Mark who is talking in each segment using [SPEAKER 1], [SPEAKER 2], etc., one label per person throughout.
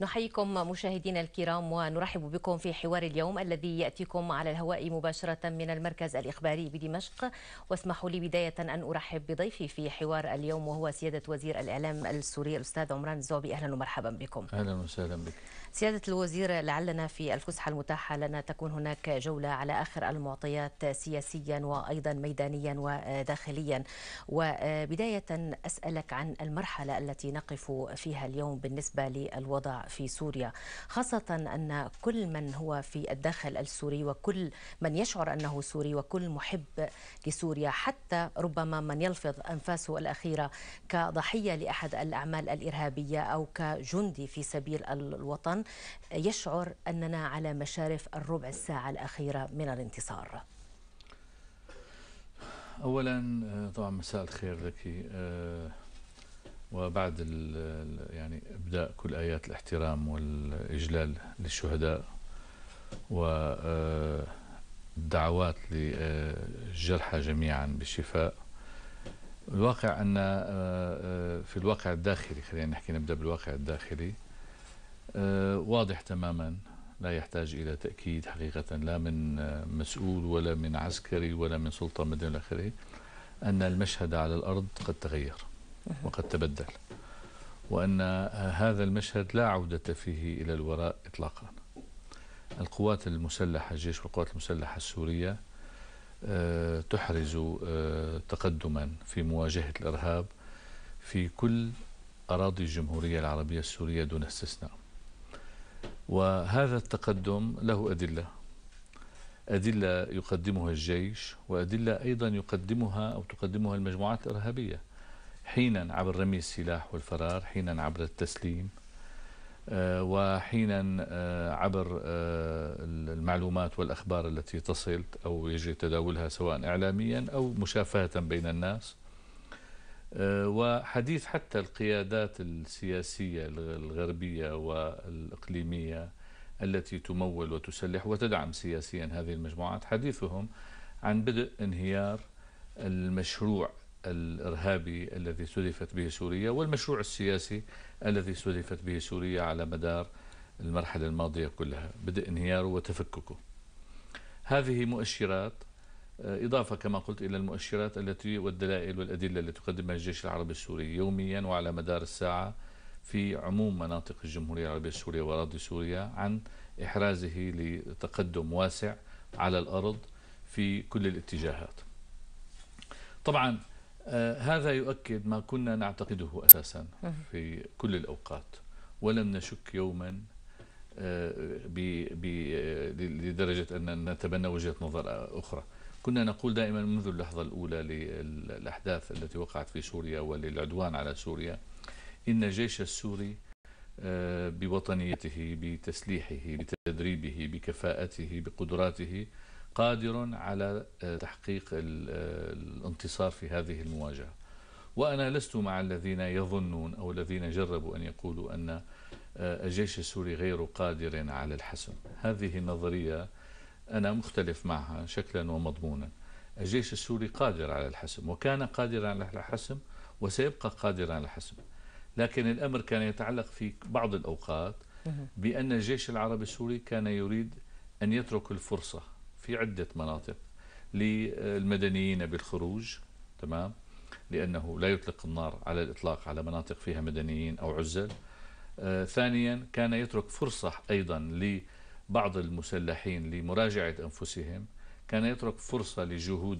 [SPEAKER 1] نحييكم مشاهدينا الكرام ونرحب بكم في حوار اليوم الذي يأتيكم على الهواء مباشرة من المركز الإخباري بدمشق واسمحوا لي بداية أن أرحب بضيفي في حوار اليوم وهو سيادة وزير الإعلام السوري الأستاذ عمران الزعبي أهلا ومرحبا بكم أهلا وسهلا بك سيادة الوزير لعلنا في الفسحة المتاحة لنا تكون هناك جولة على آخر المعطيات سياسيا وأيضا ميدانيا وداخليا وبداية أسألك عن المرحلة التي نقف فيها اليوم بالنسبة للوضع في سوريا خاصة أن كل من هو في الداخل السوري وكل من يشعر أنه سوري وكل محب لسوريا حتى ربما من يلفظ أنفاسه الأخيرة كضحية لأحد الأعمال الإرهابية أو كجندي في سبيل الوطن يشعر أننا على مشارف الربع الساعة الأخيرة من الانتصار
[SPEAKER 2] أولا آه، طبعا مساء الخير لك آه، وبعد يعني ابداء كل ايات الاحترام والاجلال للشهداء والدعوات آه، للجرحى جميعا بالشفاء الواقع ان آه، آه، في الواقع الداخلي خلينا نحكي نبدا بالواقع الداخلي واضح تماما لا يحتاج الى تاكيد حقيقه لا من مسؤول ولا من عسكري ولا من سلطه مدنيه الى اخره ان المشهد على الارض قد تغير وقد تبدل وأن هذا المشهد لا عودة فيه إلى الوراء إطلاقا القوات المسلحة الجيش والقوات المسلحة السورية آه، تحرز آه، تقدما في مواجهة الإرهاب في كل أراضي الجمهورية العربية السورية دون استثناء وهذا التقدم له أدلة أدلة يقدمها الجيش وأدلة أيضا يقدمها أو تقدمها المجموعات الإرهابية حينا عبر رمي السلاح والفرار حينا عبر التسليم آه، وحينا آه، عبر آه، المعلومات والأخبار التي تصل أو يجري تداولها سواء إعلاميا أو مشافهة بين الناس وحديث حتى القيادات السياسية الغربية والإقليمية التي تمول وتسلح وتدعم سياسيا هذه المجموعات حديثهم عن بدء انهيار المشروع الإرهابي الذي سلفت به سوريا والمشروع السياسي الذي سلفت به سوريا على مدار المرحلة الماضية كلها بدء انهياره وتفككه هذه مؤشرات آه، إضافة كما قلت إلى المؤشرات التي والدلائل والأدلة التي تقدمها الجيش العربي السوري يوميا وعلى مدار الساعة في عموم مناطق الجمهورية العربية السورية وأراضي سوريا عن إحرازه لتقدم واسع على الأرض في كل الاتجاهات طبعا آه، هذا يؤكد ما كنا نعتقده أساسا في كل الأوقات ولم نشك يوما آه، لدرجة أن نتبنى وجهة نظر أخرى كنا نقول دائما منذ اللحظة الأولى للأحداث التي وقعت في سوريا وللعدوان على سوريا إن الجيش السوري آه، بوطنيته بتسليحه بتدريبه بكفاءته بقدراته قادر على آه، تحقيق آه، الانتصار في هذه المواجهة وأنا لست مع الذين يظنون أو الذين جربوا أن يقولوا أن آه، الجيش السوري غير قادر على الحسم هذه النظرية أنا مختلف معها شكلا ومضمونا الجيش السوري قادر على الحسم وكان قادرا على الحسم وسيبقى قادرا على الحسم لكن الأمر كان يتعلق في بعض الأوقات بأن الجيش العربي السوري كان يريد أن يترك الفرصة في عدة مناطق للمدنيين بالخروج تمام لأنه لا يطلق النار على الإطلاق على مناطق فيها مدنيين أو عزل آه، ثانيا كان يترك فرصة أيضا لبعض المسلحين لمراجعة أنفسهم كان يترك فرصة لجهود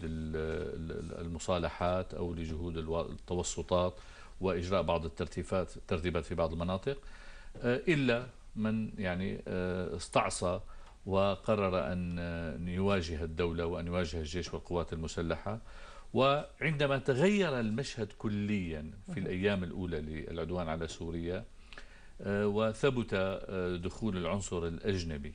[SPEAKER 2] المصالحات أو لجهود التوسطات وإجراء بعض الترتيبات الترتيبات في بعض المناطق آه، إلا من يعني آه، استعصى وقرر آه، أن يواجه الدولة وأن يواجه الجيش والقوات المسلحة وعندما تغير المشهد كليا في الأيام الأولى للعدوان على سوريا آه، وثبت آه، دخول العنصر الأجنبي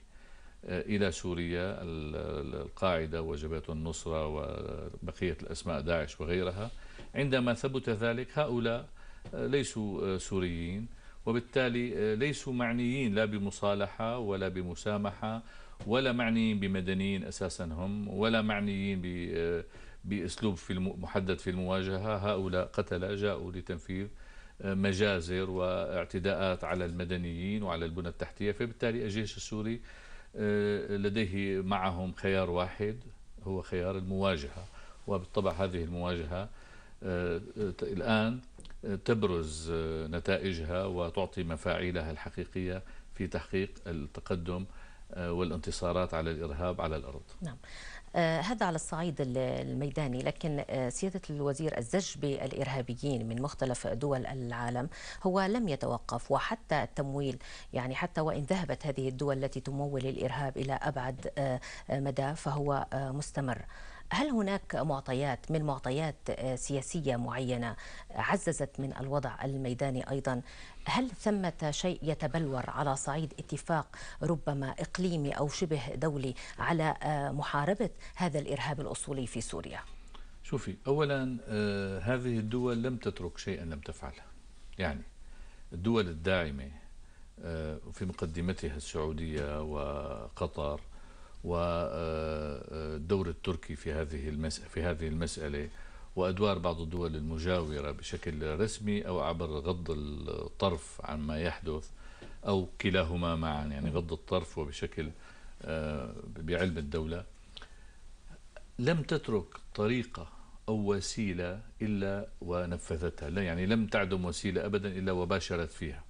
[SPEAKER 2] إلى سوريا القاعدة وجبهة النصرة وبقية الأسماء داعش وغيرها عندما ثبت ذلك هؤلاء ليسوا سوريين وبالتالي آه، ليسوا معنيين لا بمصالحة ولا بمسامحة ولا معنيين بمدنيين أساسا هم ولا معنيين آه، بأسلوب في محدد في المواجهة هؤلاء قتلة جاءوا لتنفيذ آه، مجازر واعتداءات على المدنيين وعلى البنى التحتية فبالتالي الجيش السوري لديه معهم خيار واحد هو خيار المواجهة وبالطبع هذه المواجهة الآن تبرز نتائجها وتعطي مفاعيلها الحقيقية في تحقيق التقدم آه، والانتصارات على الإرهاب على الأرض
[SPEAKER 1] نعم. آه، هذا على الصعيد الميداني لكن آه، سيادة الوزير الزج بالإرهابيين من مختلف دول العالم هو لم يتوقف وحتى التمويل يعني حتى وإن ذهبت هذه الدول التي تمول الإرهاب إلى أبعد مدى فهو مستمر هل هناك معطيات من معطيات آه، سياسية معينة عززت من الوضع الميداني أيضا هل ثمة شيء يتبلور على صعيد اتفاق ربما إقليمي أو شبه دولي على آه، محاربة هذا الإرهاب الأصولي في سوريا؟
[SPEAKER 2] شوفي أولا آه، هذه الدول لم تترك شيئا لم تفعله يعني الدول الداعمة في مقدمتها السعودية وقطر والدور آه، آه، التركي في هذه في هذه المسألة وأدوار بعض الدول المجاورة بشكل رسمي أو عبر غض الطرف عن ما يحدث أو كلاهما معا يعني غض الطرف وبشكل آه، بعلم الدولة لم تترك طريقة أو وسيلة إلا ونفذتها لا يعني لم تعدم وسيلة أبدا إلا وباشرت فيها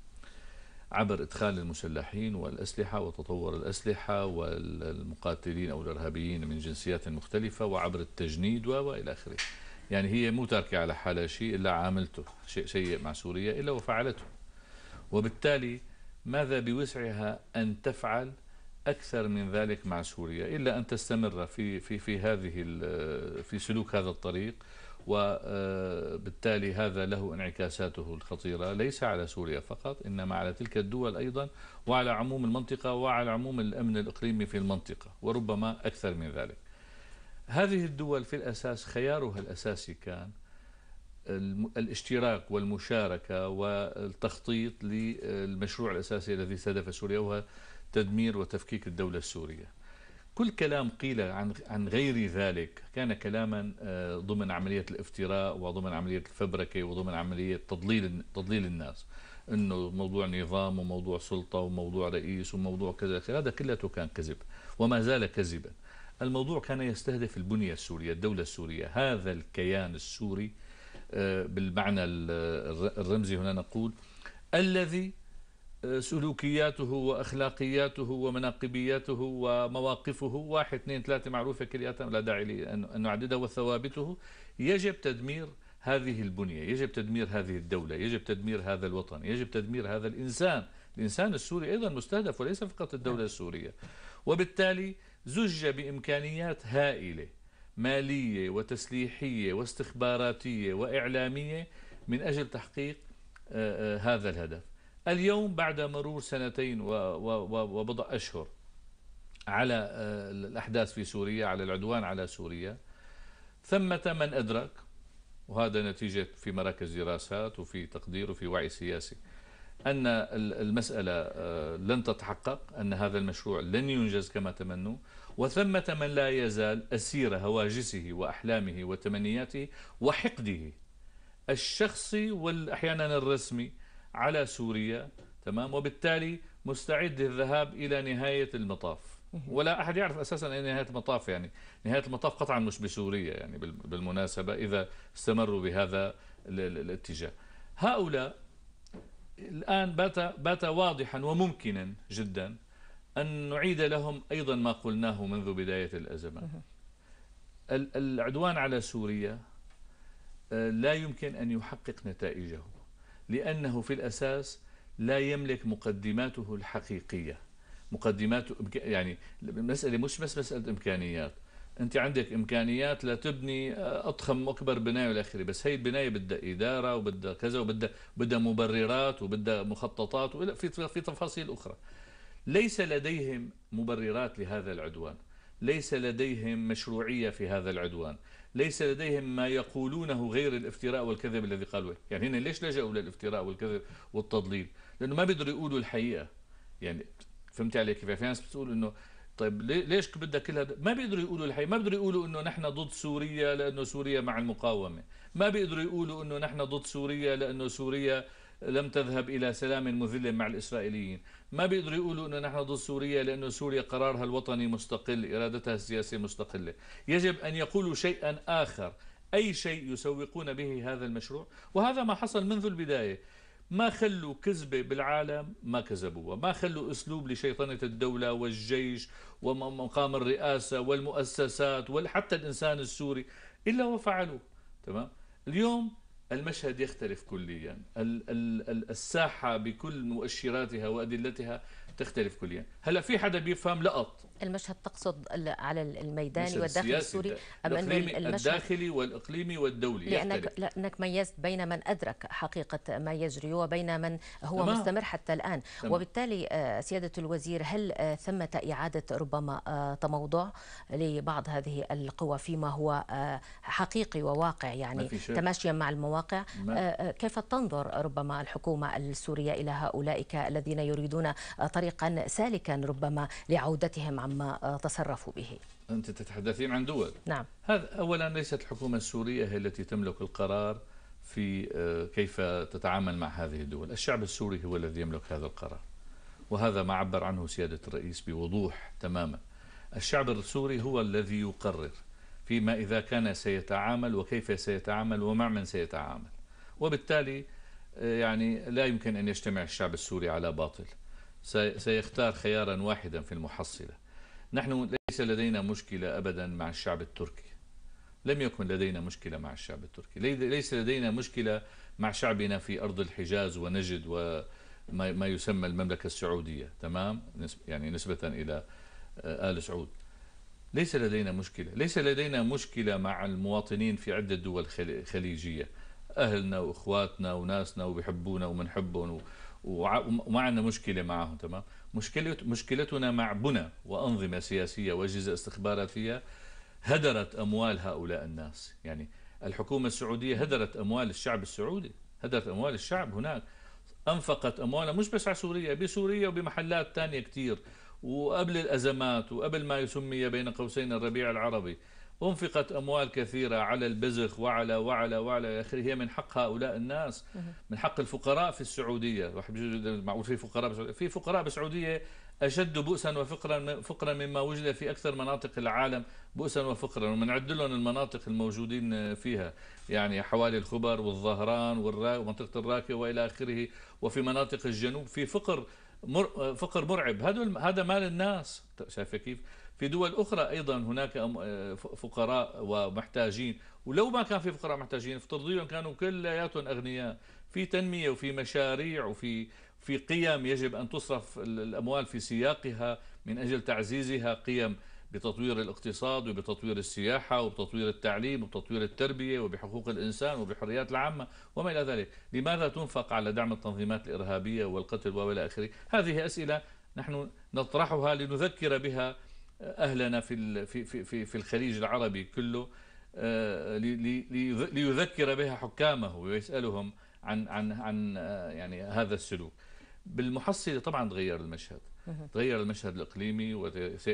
[SPEAKER 2] عبر إدخال المسلحين والأسلحة وتطور الأسلحة والمقاتلين أو الإرهابيين من جنسيات مختلفة وعبر التجنيد وإلى آخره يعني هي مو تاركة على حالها شيء إلا عاملته شيء سيء مع سوريا إلا وفعلته وبالتالي ماذا بوسعها أن تفعل أكثر من ذلك مع سوريا إلا أن تستمر في في في هذه في سلوك هذا الطريق وبالتالي هذا له انعكاساته الخطيرة ليس على سوريا فقط إنما على تلك الدول أيضا وعلى عموم المنطقة وعلى عموم الأمن الإقليمي في المنطقة وربما أكثر من ذلك هذه الدول في الأساس خيارها الأساسي كان الاشتراك والمشاركة والتخطيط للمشروع الأساسي الذي استهدف سوريا وهو تدمير وتفكيك الدولة السورية كل كلام قيل عن عن غير ذلك كان كلاما آه، ضمن عمليه الافتراء وضمن عمليه الفبركه وضمن عمليه تضليل تضليل الناس انه موضوع نظام وموضوع سلطه وموضوع رئيس وموضوع كذا هذا كله كان كذب وما زال كذبا الموضوع كان يستهدف البنيه السوريه الدوله السوريه هذا الكيان السوري آه، بالمعنى الرمزي هنا نقول الذي سلوكياته واخلاقياته ومناقبياته ومواقفه واحد اثنين ثلاثه معروفه كلياتها لا داعي لي ان نعددها وثوابته يجب تدمير هذه البنيه، يجب تدمير هذه الدوله، يجب تدمير هذا الوطن، يجب تدمير هذا الانسان، الانسان السوري ايضا مستهدف وليس فقط الدوله السوريه. وبالتالي زج بامكانيات هائله ماليه وتسليحيه واستخباراتيه واعلاميه من اجل تحقيق آه، آه، هذا الهدف. اليوم بعد مرور سنتين وبضع أشهر على آه، الأحداث في سوريا على العدوان على سوريا ثمة من أدرك وهذا نتيجة في مراكز دراسات وفي تقدير وفي وعي سياسي أن المسألة آه، لن تتحقق أن هذا المشروع لن ينجز كما تمنوا وثمة من لا يزال أسير هواجسه وأحلامه وتمنياته وحقده الشخصي والأحيانا الرسمي على سوريا تمام وبالتالي مستعد للذهاب إلى نهاية المطاف ولا أحد يعرف أساسا أي نهاية المطاف يعني نهاية المطاف قطعا مش بسوريا يعني بالمناسبة إذا استمروا بهذا الاتجاه هؤلاء الآن بات, بات واضحا وممكنا جدا أن نعيد لهم أيضا ما قلناه منذ بداية الأزمة العدوان على سوريا آه، لا يمكن أن يحقق نتائجه لأنه في الأساس لا يملك مقدماته الحقيقية مقدمات يعني المسألة مش بس مسألة إمكانيات أنت عندك إمكانيات لتبني آه، أضخم وأكبر بناية والآخرة بس هي البناية بدها إدارة وبدها كذا وبدها بدها مبررات وبدها مخططات في في تفاصيل أخرى ليس لديهم مبررات لهذا العدوان ليس لديهم مشروعية في هذا العدوان ليس لديهم ما يقولونه غير الافتراء والكذب الذي قالوه يعني هنا ليش لجأوا للافتراء والكذب والتضليل لأنه ما بيقدروا يقولوا الحقيقة يعني فهمت علي كيف في ناس بتقول انه طيب ليش بدك كل هذا ما بيقدروا يقولوا الحقيقه ما بيقدروا يقولوا انه نحن ضد سوريا لانه سوريا مع المقاومه ما بيقدروا يقولوا انه نحن ضد سوريا لانه سوريا لم تذهب إلى سلام مذل مع الإسرائيليين ما بيقدروا يقولوا أنه نحن ضد سوريا لأنه سوريا قرارها الوطني مستقل إرادتها السياسية مستقلة يجب أن يقولوا شيئا آخر أي شيء يسوقون به هذا المشروع وهذا ما حصل منذ البداية ما خلوا كذبة بالعالم ما كذبوها ما خلوا أسلوب لشيطنة الدولة والجيش ومقام الرئاسة والمؤسسات وحتى الإنسان السوري إلا وفعلوا تمام اليوم المشهد يختلف كليا الساحة بكل مؤشراتها وأدلتها تختلف كليا هلا في حدا بيفهم لقط
[SPEAKER 1] المشهد تقصد على الميداني والداخلي السوري ام انه المشهد الداخلي
[SPEAKER 2] والاقليمي والدولي لانك يختلف.
[SPEAKER 1] لانك ميزت بين من ادرك حقيقه ما يجري وبين من هو تمام. مستمر حتى الان تمام. وبالتالي آه، سياده الوزير هل آه، ثمه اعاده ربما آه، تموضع لبعض هذه القوى فيما هو حقيقي وواقع يعني تماشيا مع المواقع ما. كيف تنظر ربما الحكومه السوريه الى هؤلاء الذين يريدون طريق طريقا سالكا ربما لعودتهم عما تصرفوا به أنت تتحدثين عن دول نعم
[SPEAKER 2] هذا أولا ليست الحكومة السورية هي التي تملك القرار في آه، كيف تتعامل مع هذه الدول الشعب السوري هو الذي يملك هذا القرار وهذا ما عبر عنه سيادة الرئيس بوضوح تماما الشعب السوري هو الذي يقرر فيما إذا كان سيتعامل وكيف سيتعامل ومع من سيتعامل وبالتالي آه، يعني لا يمكن أن يجتمع الشعب السوري على باطل سيختار خيارا واحدا في المحصلة نحن ليس لدينا مشكلة أبدا مع الشعب التركي لم يكن لدينا مشكلة مع الشعب التركي ليس لدينا مشكلة مع شعبنا في أرض الحجاز ونجد وما يسمى المملكة السعودية تمام يعني نسبة إلى آه، آل سعود ليس لدينا مشكلة ليس لدينا مشكلة مع المواطنين في عدة دول خليجية أهلنا وإخواتنا وناسنا وبيحبونا ومنحبهم وما عندنا مشكلة معهم تمام مشكلة مشكلتنا مع بنى وأنظمة سياسية وأجهزة استخباراتية هدرت أموال هؤلاء الناس يعني الحكومة السعودية هدرت أموال الشعب السعودي هدرت أموال الشعب هناك أنفقت أموالها مش بس على سوريا بسوريا وبمحلات تانية كتير وقبل الأزمات وقبل ما يسمي بين قوسين الربيع العربي أنفقت أموال كثيرة على البزخ وعلى وعلى وعلى آخره هي من حق هؤلاء الناس من حق الفقراء في السعودية معقول في فقراء في فقراء بالسعودية أشد بؤسا وفقرا فقرا مما وجد في أكثر مناطق العالم بؤسا وفقرا ومن لهم المناطق الموجودين فيها يعني حوالي الخبر والظهران ومنطقة الراكية وإلى آخره وفي مناطق الجنوب في فقر مر فقر مرعب هذا هذا مال الناس شايفه كيف في دول أخرى أيضا هناك آه، فقراء ومحتاجين ولو ما كان في فقراء محتاجين افترضيا كانوا كلياتهم أغنياء في تنمية وفي مشاريع وفي في قيم يجب أن تصرف الأموال في سياقها من أجل تعزيزها قيم بتطوير الاقتصاد وبتطوير السياحة وبتطوير التعليم وبتطوير التربية وبحقوق الإنسان وبحريات العامة وما إلى ذلك لماذا تنفق على دعم التنظيمات الإرهابية والقتل وإلى آخره هذه أسئلة نحن نطرحها لنذكر بها أهلنا في في في في الخليج العربي كله آه، ليذكر بها حكامه ويسألهم عن عن عن آه، يعني هذا السلوك بالمحصلة طبعا تغير المشهد تغير المشهد الإقليمي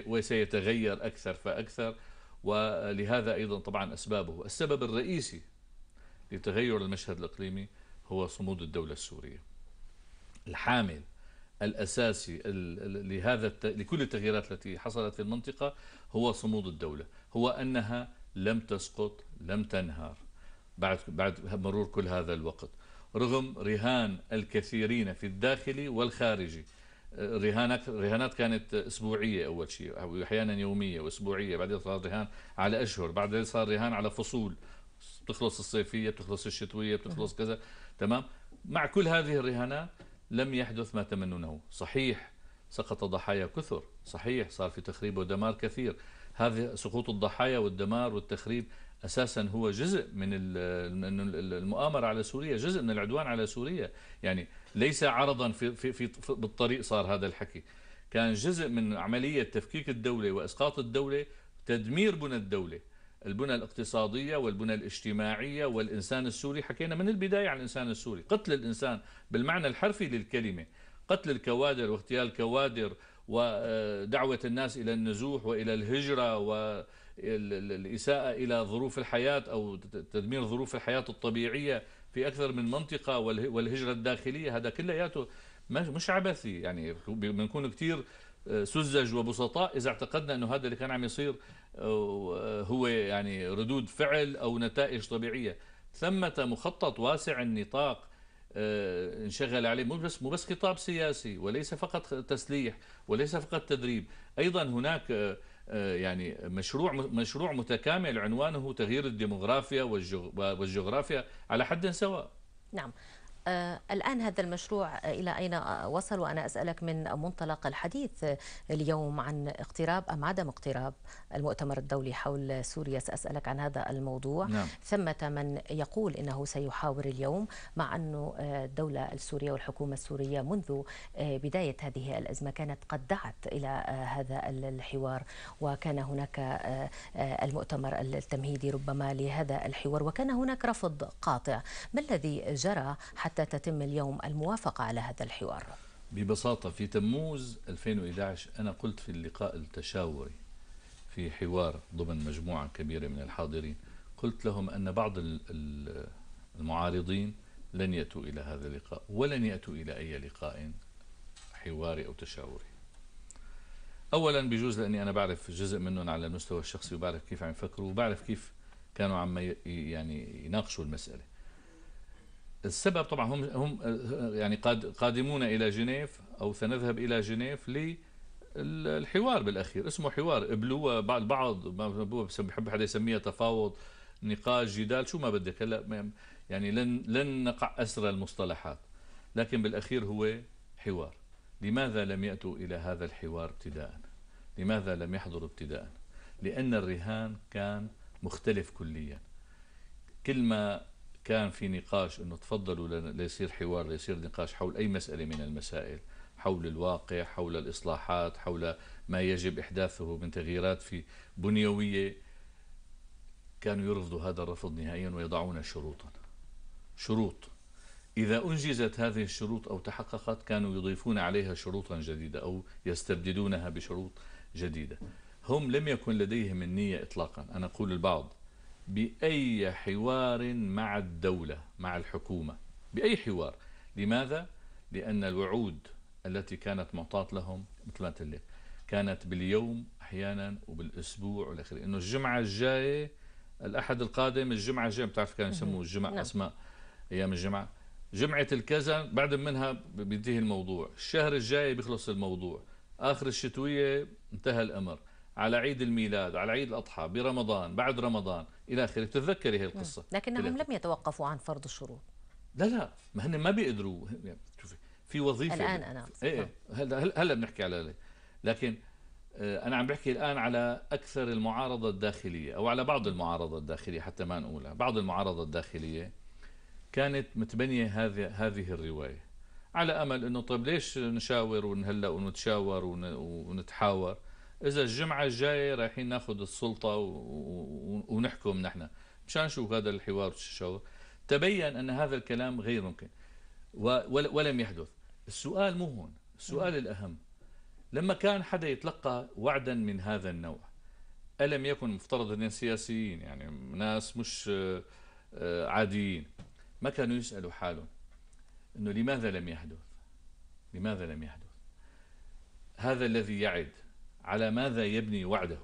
[SPEAKER 2] وسيتغير أكثر فأكثر ولهذا أيضا طبعا أسبابه السبب الرئيسي لتغير المشهد الإقليمي هو صمود الدولة السورية الحامل الأساسي لهذا لكل التغييرات التي حصلت في المنطقة هو صمود الدولة هو أنها لم تسقط لم تنهار بعد بعد مرور كل هذا الوقت رغم رهان الكثيرين في الداخل والخارجي آه، رهانات رهانات كانت اسبوعيه اول شيء واحيانا يوميه واسبوعيه بعدين صار رهان على اشهر بعدين صار رهان على فصول بتخلص الصيفيه بتخلص الشتويه بتخلص كذا تمام مع كل هذه الرهانات لم يحدث ما تمنونه صحيح سقط ضحايا كثر صحيح صار في تخريب ودمار كثير هذا سقوط الضحايا والدمار والتخريب اساسا هو جزء من المؤامره على سوريا جزء من العدوان على سوريا يعني ليس عرضا في, في, في بالطريق صار هذا الحكي كان جزء من عمليه تفكيك الدوله واسقاط الدوله تدمير بنى الدوله البنى الاقتصادية والبنى الاجتماعية والإنسان السوري حكينا من البداية عن الإنسان السوري قتل الإنسان بالمعنى الحرفي للكلمة قتل الكوادر واغتيال كوادر ودعوة الناس إلى النزوح وإلى الهجرة والإساءة إلى ظروف الحياة أو تدمير ظروف الحياة الطبيعية في أكثر من منطقة والهجرة الداخلية هذا كلياته مش عبثي يعني بنكون كثير سذج وبسطاء إذا اعتقدنا أنه هذا اللي كان عم يصير أه، هو يعني ردود فعل أو نتائج طبيعية ثمة مخطط واسع النطاق أه، انشغل عليه مو بس مو بس خطاب سياسي وليس فقط تسليح وليس فقط تدريب ايضا هناك أه، يعني مشروع مشروع متكامل عنوانه تغيير الديموغرافيا والجغرافيا على حد سواء
[SPEAKER 1] نعم آه، الآن هذا المشروع آه، إلى أين آه، وصل وأنا أسألك من منطلق الحديث اليوم عن اقتراب أم عدم اقتراب المؤتمر الدولي حول سوريا سأسألك عن هذا الموضوع نعم. ثمة من يقول إنه سيحاور اليوم مع أنه الدولة السورية والحكومة السورية منذ بداية هذه الأزمة كانت قد دعت إلى هذا الحوار وكان هناك المؤتمر التمهيدي ربما لهذا الحوار وكان هناك رفض قاطع ما الذي جرى حتى حتى تتم اليوم الموافقة على هذا الحوار
[SPEAKER 2] ببساطة في تموز 2011 أنا قلت في اللقاء التشاوري في حوار ضمن مجموعة كبيرة من الحاضرين قلت لهم أن بعض المعارضين لن يأتوا إلى هذا اللقاء ولن يأتوا إلى أي لقاء حواري أو تشاوري أولا بجوز لأني أنا بعرف جزء منهم على المستوى الشخصي وبعرف كيف عم يفكروا وبعرف كيف كانوا عم يعني يناقشوا المسألة السبب طبعا هم هم يعني قادمون الى جنيف او سنذهب الى جنيف للحوار بالاخير اسمه حوار ابلوه بعض بعض بحب حدا يسميها تفاوض نقاش جدال شو ما بدك هلا يعني لن لن نقع اسرى المصطلحات لكن بالاخير هو حوار لماذا لم ياتوا الى هذا الحوار ابتداء لماذا لم يحضروا ابتداء لان الرهان كان مختلف كليا كل ما كان في نقاش انه تفضلوا ليصير حوار ليصير نقاش حول اي مساله من المسائل حول الواقع حول الاصلاحات حول ما يجب احداثه من تغييرات في بنيويه كانوا يرفضوا هذا الرفض نهائيا ويضعون شروطا شروط إذا أنجزت هذه الشروط أو تحققت كانوا يضيفون عليها شروطا جديدة أو يستبدلونها بشروط جديدة هم لم يكن لديهم النية إطلاقا أنا أقول البعض بأي حوار مع الدولة مع الحكومة بأي حوار لماذا؟ لأن الوعود التي كانت معطاة لهم مثل ما تلك كانت باليوم أحيانا وبالأسبوع والأخير إنه الجمعة الجاية الأحد القادم الجمعة الجاية بتعرف كانوا يسموه الجمعة نعم. أسماء أيام الجمعة جمعة الكذا بعد منها بينتهي الموضوع الشهر الجاي بيخلص الموضوع آخر الشتوية انتهى الأمر على عيد الميلاد على عيد الأضحى برمضان بعد رمضان إلى آخره تتذكري هي نعم. القصة لكنهم
[SPEAKER 1] لم يتوقفوا عن فرض الشروط
[SPEAKER 2] لا لا ما هن ما بيقدروا شوفي في وظيفة الآن أنا إيه،, إيه هلا هلا هل بنحكي على لي. لكن آه، أنا عم بحكي الآن على أكثر المعارضة الداخلية أو على بعض المعارضة الداخلية حتى ما نقولها بعض المعارضة الداخلية كانت متبنية هذه هذه الرواية على أمل أنه طيب ليش نشاور ونهلأ ونتشاور ونتحاور اذا الجمعه الجايه رايحين ناخذ السلطه و... و... ونحكم نحن مشان شو هذا الحوار شو تبين ان هذا الكلام غير ممكن و... ولم يحدث السؤال مو هون السؤال الاهم لما كان حدا يتلقى وعدا من هذا النوع ألم يكن مفترض أن سياسيين يعني ناس مش آه، عاديين ما كانوا يسألوا حالهم أنه لماذا لم يحدث لماذا لم يحدث هذا الذي يعد على ماذا يبني وعده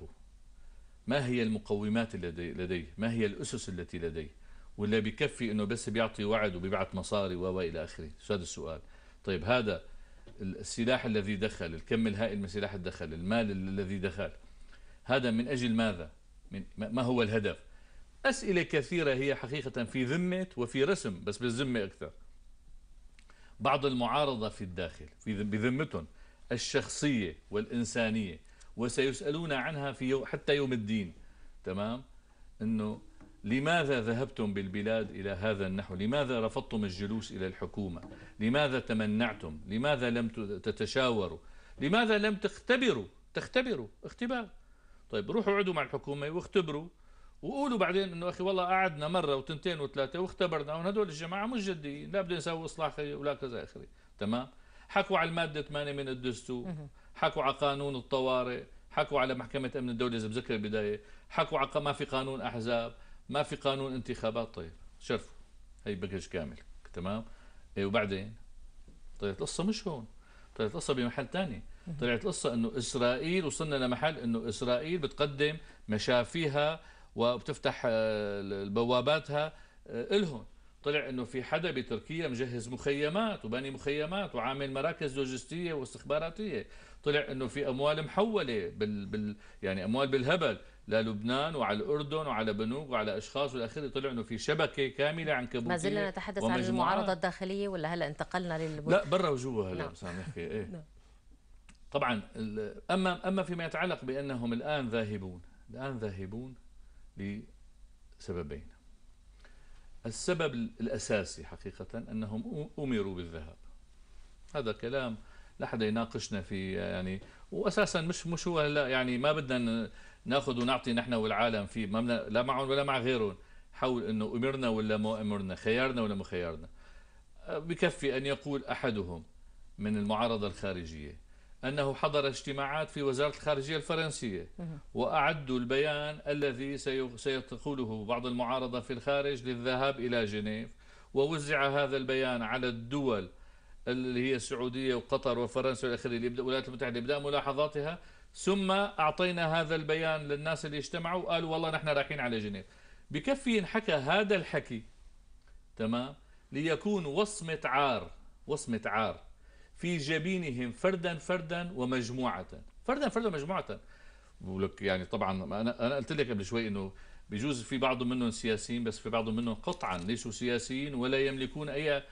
[SPEAKER 2] ما هي المقومات التي لديه ما هي الأسس التي لديه ولا بكفي أنه بس بيعطي وعد وبيبعث مصاري وإلى آخره هذا السؤال طيب هذا السلاح الذي دخل الكم الهائل من سلاح الدخل المال الذي دخل هذا من أجل ماذا من ما هو الهدف أسئلة كثيرة هي حقيقة في ذمة وفي رسم بس بالذمة أكثر بعض المعارضة في الداخل في بذمتهم الشخصية والإنسانية وسيسألون عنها في يو حتى يوم الدين تمام أنه لماذا ذهبتم بالبلاد إلى هذا النحو لماذا رفضتم الجلوس إلى الحكومة لماذا تمنعتم لماذا لم تتشاوروا لماذا لم تختبروا تختبروا اختبار طيب روحوا اقعدوا مع الحكومة واختبروا وقولوا بعدين انه اخي والله قعدنا مره وتنتين وثلاثه واختبرنا وهدول الجماعه مش جديين لا بدنا نسوي اصلاح ولا كذا اخره تمام حكوا على الماده 8 من الدستور حكوا على قانون الطوارئ حكوا على محكمة أمن الدولة إذا بذكر البداية حكوا على ما في قانون أحزاب ما في قانون انتخابات طيب شرفوا هي باكج كامل تمام إيه وبعدين طلعت القصة مش هون طلعت القصة بمحل ثاني طلعت القصة أنه إسرائيل وصلنا لمحل أنه إسرائيل بتقدم مشافيها وبتفتح آه، بواباتها آه، إلهم طلع انه في حدا بتركيا مجهز مخيمات وباني مخيمات وعامل مراكز لوجستيه واستخباراتيه طلع انه في اموال محوله بال, بال يعني اموال بالهبل للبنان وعلى الاردن وعلى بنوك وعلى اشخاص والى اخره طلع انه في شبكه كامله كبوتيه ما زلنا نتحدث عن المعارضه
[SPEAKER 1] الداخليه ولا هلا انتقلنا لل لا برا
[SPEAKER 2] وجوا هلا بس عم نحكي ايه نعم. طبعا اما اما فيما يتعلق بانهم الان ذاهبون الان ذاهبون لسببين السبب الأساسي حقيقة أنهم أمروا بالذهاب هذا كلام لا حدا يناقشنا فيه يعني واساسا مش مش هو هلا يعني ما بدنا ناخذ ونعطي نحن والعالم فيه ما بدنا لا معهم ولا مع غيرهم حول انه امرنا ولا ما امرنا خيارنا ولا ما خيارنا بكفي ان يقول احدهم من المعارضه الخارجيه أنه حضر اجتماعات في وزارة الخارجية الفرنسية وأعدوا البيان الذي سيدخله بعض المعارضة في الخارج للذهاب إلى جنيف ووزع هذا البيان على الدول اللي هي السعودية وقطر وفرنسا والأخير الولايات المتحدة إبداء ملاحظاتها ثم أعطينا هذا البيان للناس اللي اجتمعوا وقالوا والله نحن رايحين على جنيف بكفي ينحكى هذا الحكي تمام ليكون وصمة عار وصمة عار في جبينهم فردا فردا ومجموعة فردا فردا ومجموعة ولك لك يعني طبعا انا انا قلت لك قبل شوي انه بجوز في بعض منهم سياسيين بس في بعض منهم قطعا ليسوا سياسيين ولا يملكون اي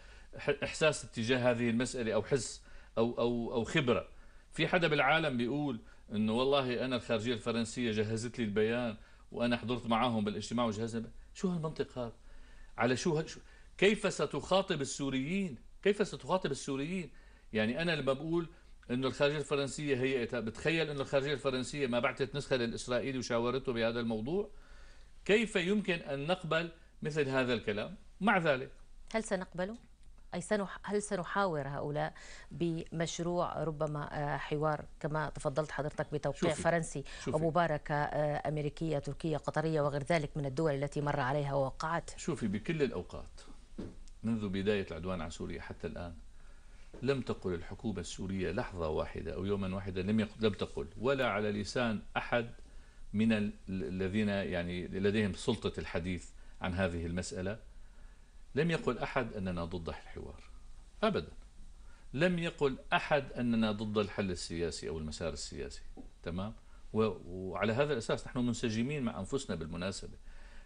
[SPEAKER 2] احساس اتجاه هذه المساله او حس او او او خبره في حدا بالعالم بيقول انه والله انا الخارجيه الفرنسيه جهزت لي البيان وانا حضرت معهم بالاجتماع وجهزنا شو هالمنطق هذا على شو, شو كيف ستخاطب السوريين كيف ستخاطب السوريين يعني أنا لما بقول انه الخارجيه الفرنسيه هي بتخيل انه الخارجيه الفرنسيه ما بعثت نسخه للاسرائيلي وشاورته بهذا الموضوع كيف يمكن ان نقبل مثل هذا الكلام مع ذلك
[SPEAKER 1] هل سنقبله اي سنح هل سنحاور هؤلاء بمشروع ربما آه، حوار كما تفضلت حضرتك بتوقيع شوفي. فرنسي شوفي. ومباركه آه، امريكيه تركيه قطريه وغير ذلك من الدول التي مر عليها
[SPEAKER 2] ووقعت شوفي بكل الاوقات منذ بدايه العدوان على سوريا حتى الان لم تقل الحكومة السورية لحظة واحدة أو يوما واحدا لم لم تقل ولا على لسان أحد من الذين يعني لديهم سلطة الحديث عن هذه المسألة لم يقل أحد أننا ضد الحوار أبدا لم يقل أحد أننا ضد الحل السياسي أو المسار السياسي تمام وعلى هذا الأساس نحن منسجمين مع أنفسنا بالمناسبة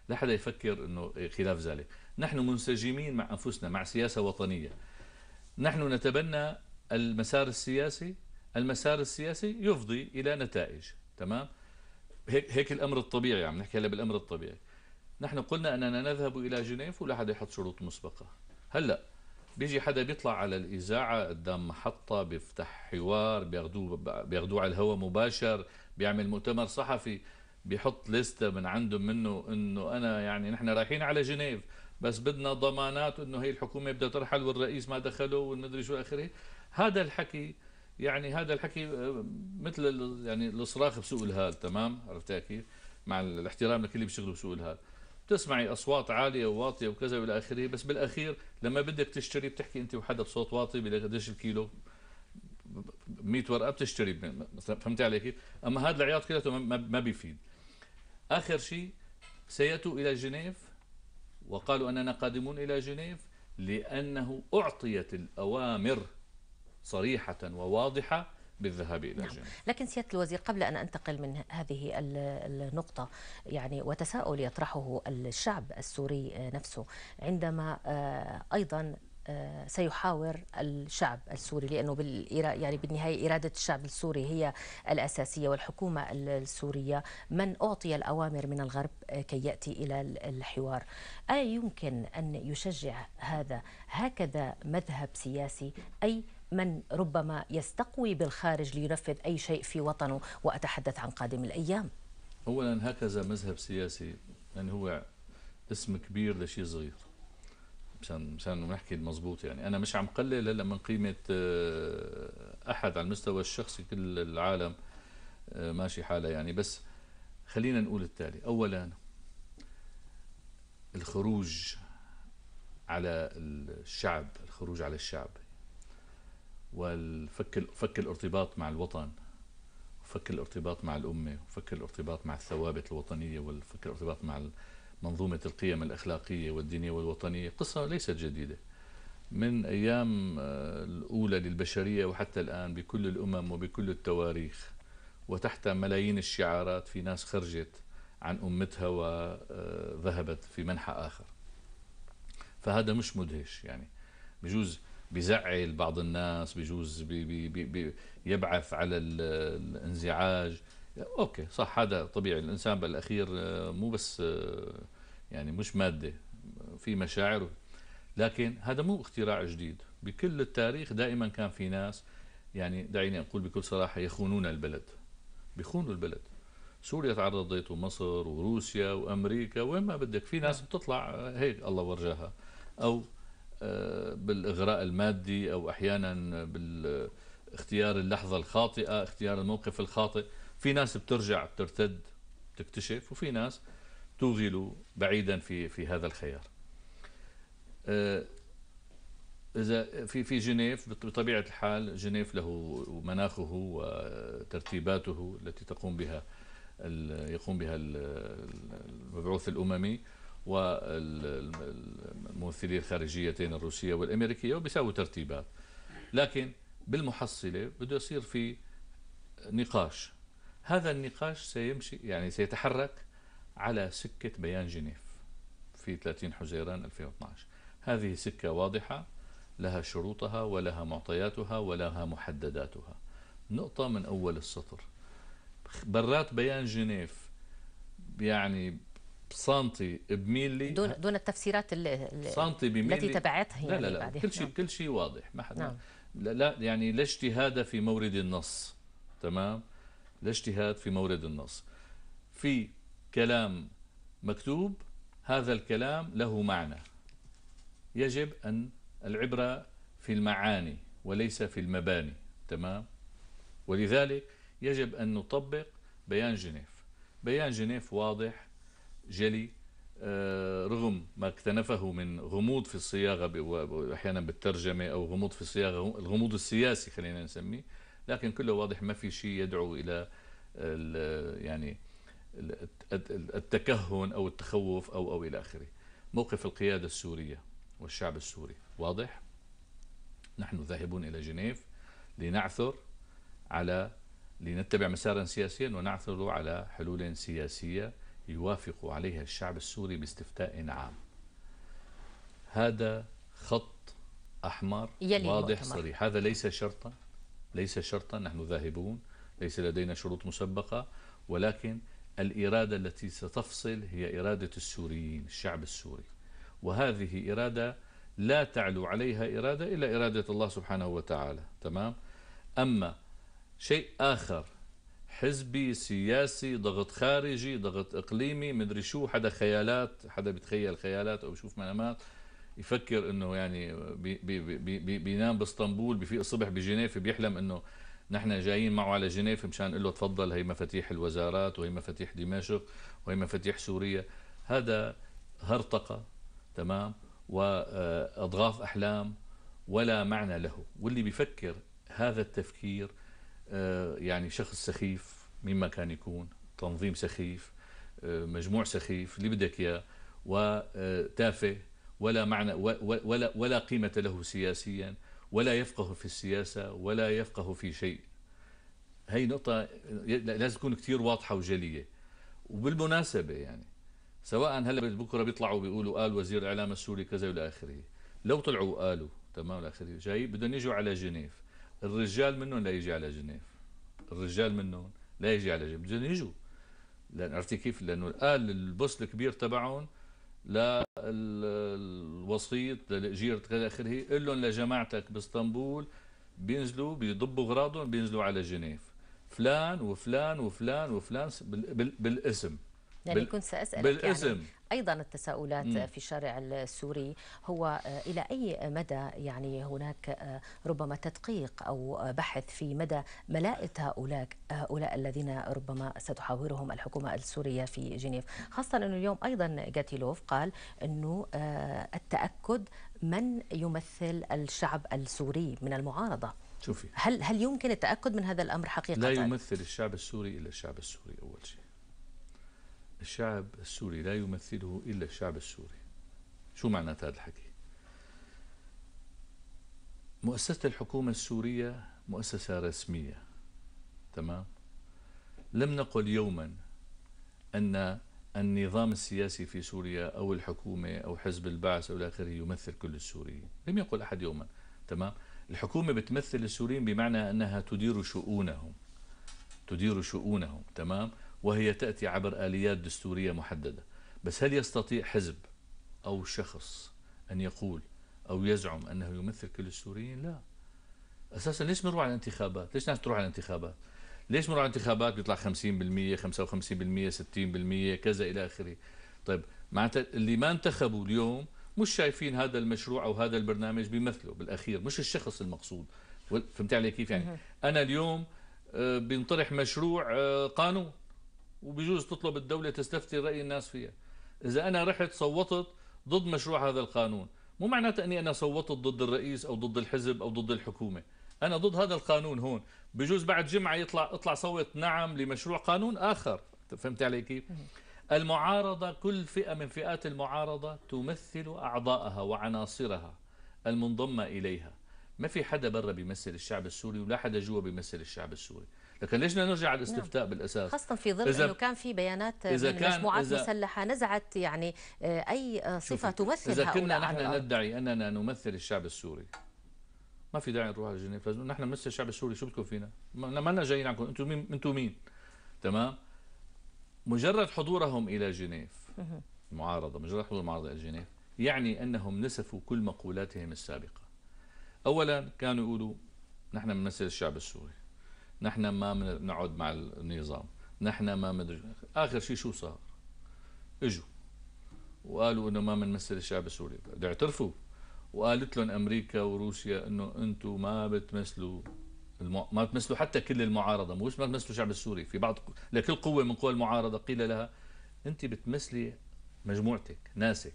[SPEAKER 2] لا حدا يفكر أنه خلاف ذلك نحن منسجمين مع أنفسنا مع سياسة وطنية نحن نتبنى المسار السياسي المسار السياسي يفضي إلى نتائج تمام هيك, هيك الأمر الطبيعي عم نحكي هلا بالأمر الطبيعي نحن قلنا أننا نذهب إلى جنيف ولا حدا يحط شروط مسبقة هلا بيجي حدا بيطلع على الإذاعة قدام محطة بيفتح حوار بياخذوه بياخذوه على الهواء مباشر بيعمل مؤتمر صحفي بيحط لستة من عندهم منه انه انا يعني نحن رايحين على جنيف بس بدنا ضمانات انه هي الحكومه بدها ترحل والرئيس ما دخله والمدري شو اخره هذا الحكي يعني هذا الحكي آه، مثل يعني الصراخ بسوق الهال تمام عرفت كيف مع الاحترام لكل اللي بيشتغلوا بسوق الهال بتسمعي اصوات عاليه وواطيه وكذا والى اخره بس بالاخير لما بدك تشتري بتحكي انت وحدا بصوت واطي بدك قديش الكيلو 100 ورقه بتشتري فهمت علي كيف؟ اما هذا العياط كلياته ما بيفيد اخر شيء سيأتوا الى جنيف وقالوا أننا قادمون إلى جنيف لأنه أعطيت الأوامر صريحة وواضحة بالذهاب إلى نعم. جنيف
[SPEAKER 1] لكن سيادة الوزير قبل أن أنتقل من هذه النقطة يعني وتساؤل يطرحه الشعب السوري نفسه عندما آه، أيضا آه، سيحاور الشعب السوري لانه يعني بالنهايه اراده الشعب السوري هي الاساسيه والحكومه السوريه من اعطي الاوامر من الغرب آه، كي ياتي الى الحوار اي آه، يمكن ان يشجع هذا هكذا مذهب سياسي اي من ربما يستقوي بالخارج لينفذ اي شيء في وطنه واتحدث عن قادم الايام
[SPEAKER 2] اولا هكذا مذهب سياسي يعني هو اسم كبير لشيء صغير مشان مشان نحكي المضبوط يعني انا مش عم قلل هلا من قيمه آه، احد على المستوى الشخصي كل العالم آه، ماشي حاله يعني بس خلينا نقول التالي اولا الخروج على الشعب الخروج على الشعب والفك فك الارتباط مع الوطن وفك الارتباط مع الامه وفك الارتباط مع الثوابت الوطنيه والفك الارتباط مع منظومة القيم الأخلاقية والدينية والوطنية قصة ليست جديدة من أيام آه، الأولى للبشرية وحتى الآن بكل الأمم وبكل التواريخ وتحت ملايين الشعارات في ناس خرجت عن أمتها وذهبت آه، في منحى آخر فهذا مش مدهش يعني بجوز بزعل بعض الناس بجوز بي بي بي يبعث على الانزعاج اوكي صح هذا طبيعي الانسان بالاخير آه، مو بس آه، يعني مش ماده في مشاعر لكن هذا مو اختراع جديد بكل التاريخ دائما كان في ناس يعني دعيني اقول بكل صراحه يخونون البلد بيخونوا البلد سوريا تعرضت ومصر وروسيا وامريكا وين ما بدك في ناس نعم. بتطلع آه، هيك الله ورجاها او بالاغراء المادي او احيانا بالاختيار اللحظه الخاطئه اختيار الموقف الخاطئ في ناس بترجع بترتد بتكتشف وفي ناس توغل بعيدا في في هذا الخيار آه، إذا في في جنيف بطبيعة الحال جنيف له مناخه وترتيباته التي تقوم بها يقوم بها المبعوث الأممي والممثلين الخارجيتين الروسية والأمريكية وبيساووا ترتيبات لكن بالمحصلة بده يصير في نقاش هذا النقاش سيمشي يعني سيتحرك على سكة بيان جنيف في 30 حزيران 2012 هذه سكة واضحة لها شروطها ولها معطياتها ولها محدداتها نقطة من أول السطر برات بيان جنيف يعني سنتي بميلي دون
[SPEAKER 1] دون التفسيرات سنتي بميلي التي تبعتها يعني لا لا لا كل شيء نعم.
[SPEAKER 2] كل شيء واضح ما حد نعم. لا يعني لا اجتهاد في مورد النص تمام الاجتهاد في مورد النص في كلام مكتوب هذا الكلام له معنى يجب أن العبرة في المعاني وليس في المباني تمام ولذلك يجب أن نطبق بيان جنيف بيان جنيف واضح جلي آه، رغم ما اكتنفه من غموض في الصياغة أحيانا بالترجمة أو غموض في الصياغة الغموض السياسي خلينا نسميه لكن كله واضح ما في شيء يدعو الى يعني التكهن او التخوف او او الى اخره. موقف القياده السوريه والشعب السوري واضح؟ نحن ذاهبون الى جنيف لنعثر على لنتبع مسارا سياسيا ونعثر على حلول سياسيه يوافق عليها الشعب السوري باستفتاء عام. هذا خط احمر واضح صريح، هذا ليس شرطا ليس شرطا نحن ذاهبون ليس لدينا شروط مسبقة ولكن الإرادة التي ستفصل هي إرادة السوريين الشعب السوري وهذه إرادة لا تعلو عليها إرادة إلا إرادة الله سبحانه وتعالى تمام أما شيء آخر حزبي سياسي ضغط خارجي ضغط إقليمي مدري شو حدا خيالات حدا بتخيل خيالات أو بشوف منامات يفكر انه يعني بي بي بي بينام باسطنبول بفيق الصبح بجنيف بيحلم انه نحن جايين معه على جنيف مشان نقول له تفضل هي مفاتيح الوزارات وهي مفاتيح دمشق وهي مفاتيح سوريا هذا هرطقه تمام واضغاث احلام ولا معنى له واللي بيفكر هذا التفكير آه، يعني شخص سخيف مما كان يكون تنظيم سخيف آه، مجموع سخيف اللي بدك اياه وتافه ولا معنى ولا ولا قيمة له سياسيا ولا يفقه في السياسة ولا يفقه في شيء هي نقطة لازم تكون كثير واضحة وجلية وبالمناسبة يعني سواء هلا بكره بيطلعوا بيقولوا قال وزير الاعلام السوري كذا والى اخره لو طلعوا قالوا تمام الى اخره جاي بدهم يجوا على جنيف الرجال منهم لا يجي على جنيف الرجال منهم لا يجي على جنيف بدهم يجوا لان عرفتي كيف لانه قال البوس الكبير تبعهم للوسيط للأجيرة إلى آخره قل لهم لجماعتك باسطنبول بينزلوا بيضبوا أغراضهم بينزلوا على جنيف فلان وفلان وفلان وفلان بالاسم
[SPEAKER 1] يعني كنت سأسألك يعني بالاسم يعني أيضا التساؤلات م. في الشارع السوري هو آه، إلى أي مدى يعني هناك آه، ربما تدقيق أو بحث في مدى ملاءة هؤلاء هؤلاء الذين ربما ستحاورهم الحكومة السورية في جنيف خاصة أنه اليوم أيضا جاتيلوف قال أنه آه، التأكد من يمثل الشعب السوري من المعارضة شوفي هل هل يمكن التأكد من هذا الأمر حقيقة؟ لا يمثل
[SPEAKER 2] الشعب السوري إلا الشعب السوري أول شيء الشعب السوري لا يمثله إلا الشعب السوري شو معنى هذا الحكي مؤسسة الحكومة السورية مؤسسة رسمية تمام لم نقل يوما أن النظام السياسي في سوريا أو الحكومة أو حزب البعث أو آخره يمثل كل السوريين لم يقل أحد يوما تمام الحكومة بتمثل السوريين بمعنى أنها تدير شؤونهم تدير شؤونهم تمام وهي تأتي عبر آليات دستورية محددة بس هل يستطيع حزب أو شخص أن يقول أو يزعم أنه يمثل كل السوريين لا أساسا ليش بنروح على الانتخابات ليش الناس تروح على الانتخابات ليش بنروح على الانتخابات بيطلع 50% 55% 60% كذا إلى آخره طيب معناتها اللي ما انتخبوا اليوم مش شايفين هذا المشروع أو هذا البرنامج بيمثله بالأخير مش الشخص المقصود فهمت علي كيف يعني أنا اليوم آه، بينطرح مشروع آه، قانون وبيجوز تطلب الدولة تستفتي رأي الناس فيها إذا أنا رحت صوتت ضد مشروع هذا القانون مو معناته أني أنا صوتت ضد الرئيس أو ضد الحزب أو ضد الحكومة أنا ضد هذا القانون هون بجوز بعد جمعة يطلع اطلع صوت نعم لمشروع قانون آخر فهمت علي كيف؟ المعارضة كل فئة من فئات المعارضة تمثل أعضاءها وعناصرها المنضمة إليها ما في حدا برا بيمثل الشعب السوري ولا حدا جوا بيمثل الشعب السوري لكن ليش بدنا نرجع على نعم. الاستفتاء نعم. بالاساس خاصه
[SPEAKER 1] في ظل انه كان في بيانات إذا من كان مجموعات إذا مسلحه نزعت يعني آه، اي آه، صفه تمثل اذا كنا نحن
[SPEAKER 2] ندعي اننا نمثل الشعب السوري ما في داعي نروح على جنيف نحن نمثل الشعب السوري شو بدكم فينا؟ ما لنا جايين عندكم انتم مين انتم مين؟ تمام؟ مجرد حضورهم الى جنيف المعارضه مجرد حضور المعارضه الى جنيف يعني انهم نسفوا كل مقولاتهم السابقه. اولا كانوا يقولوا نحن بنمثل الشعب السوري نحن ما بنقعد مع النظام نحن ما مدري اخر شيء شو صار اجوا وقالوا انه ما بنمثل الشعب السوري اعترفوا وقالت لهم امريكا وروسيا انه انتم ما بتمثلوا المو... ما بتمثلوا حتى كل المعارضه مو ما بتمثلوا الشعب السوري في بعض لكل قوه من قوى المعارضه قيل لها انت بتمثلي مجموعتك ناسك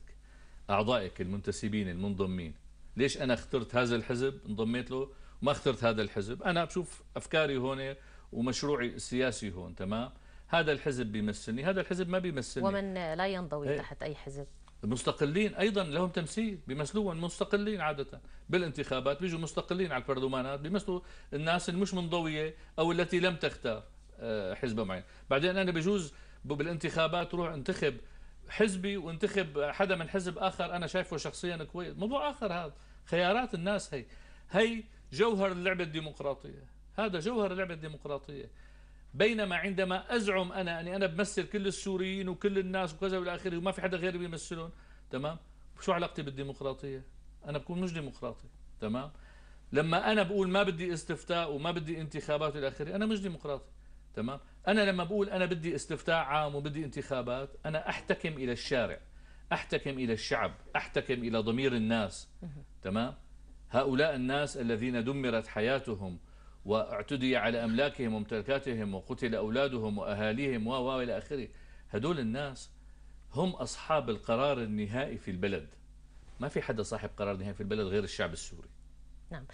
[SPEAKER 2] اعضائك المنتسبين المنضمين ليش انا اخترت هذا الحزب انضميت له ما اخترت هذا الحزب أنا بشوف أفكاري هون ومشروعي السياسي هون تمام هذا الحزب بيمثلني هذا الحزب ما بيمثلني ومن
[SPEAKER 1] لا ينضوي ايه؟ تحت أي حزب
[SPEAKER 2] المستقلين ايضا لهم تمثيل بيمثلون مستقلين عاده بالانتخابات بيجوا مستقلين على البرلمانات بيمثلوا الناس المش منضويه او التي لم تختار آه، حزب معين بعدين انا بجوز بالانتخابات روح انتخب حزبي وانتخب حدا من حزب اخر انا شايفه شخصيا كويس موضوع اخر هذا خيارات الناس هي هي جوهر اللعبة الديمقراطية هذا جوهر اللعبة الديمقراطية بينما عندما أزعم أنا أني أنا بمثل كل السوريين وكل الناس وكذا والى اخره وما في حدا غيري بيمثلهم تمام شو علاقتي بالديمقراطية أنا بكون مش ديمقراطي تمام لما أنا بقول ما بدي استفتاء وما بدي انتخابات والى اخره أنا مش ديمقراطي تمام أنا لما بقول أنا بدي استفتاء عام وبدي انتخابات أنا أحتكم إلى الشارع أحتكم إلى الشعب أحتكم إلى ضمير الناس تمام هؤلاء الناس الذين دمرت حياتهم واعتدي على أملاكهم وممتلكاتهم وقتل أولادهم وأهاليهم و آخره هدول الناس هم أصحاب القرار النهائي في البلد ما في حدا صاحب قرار نهائي في البلد غير الشعب السوري
[SPEAKER 1] نعم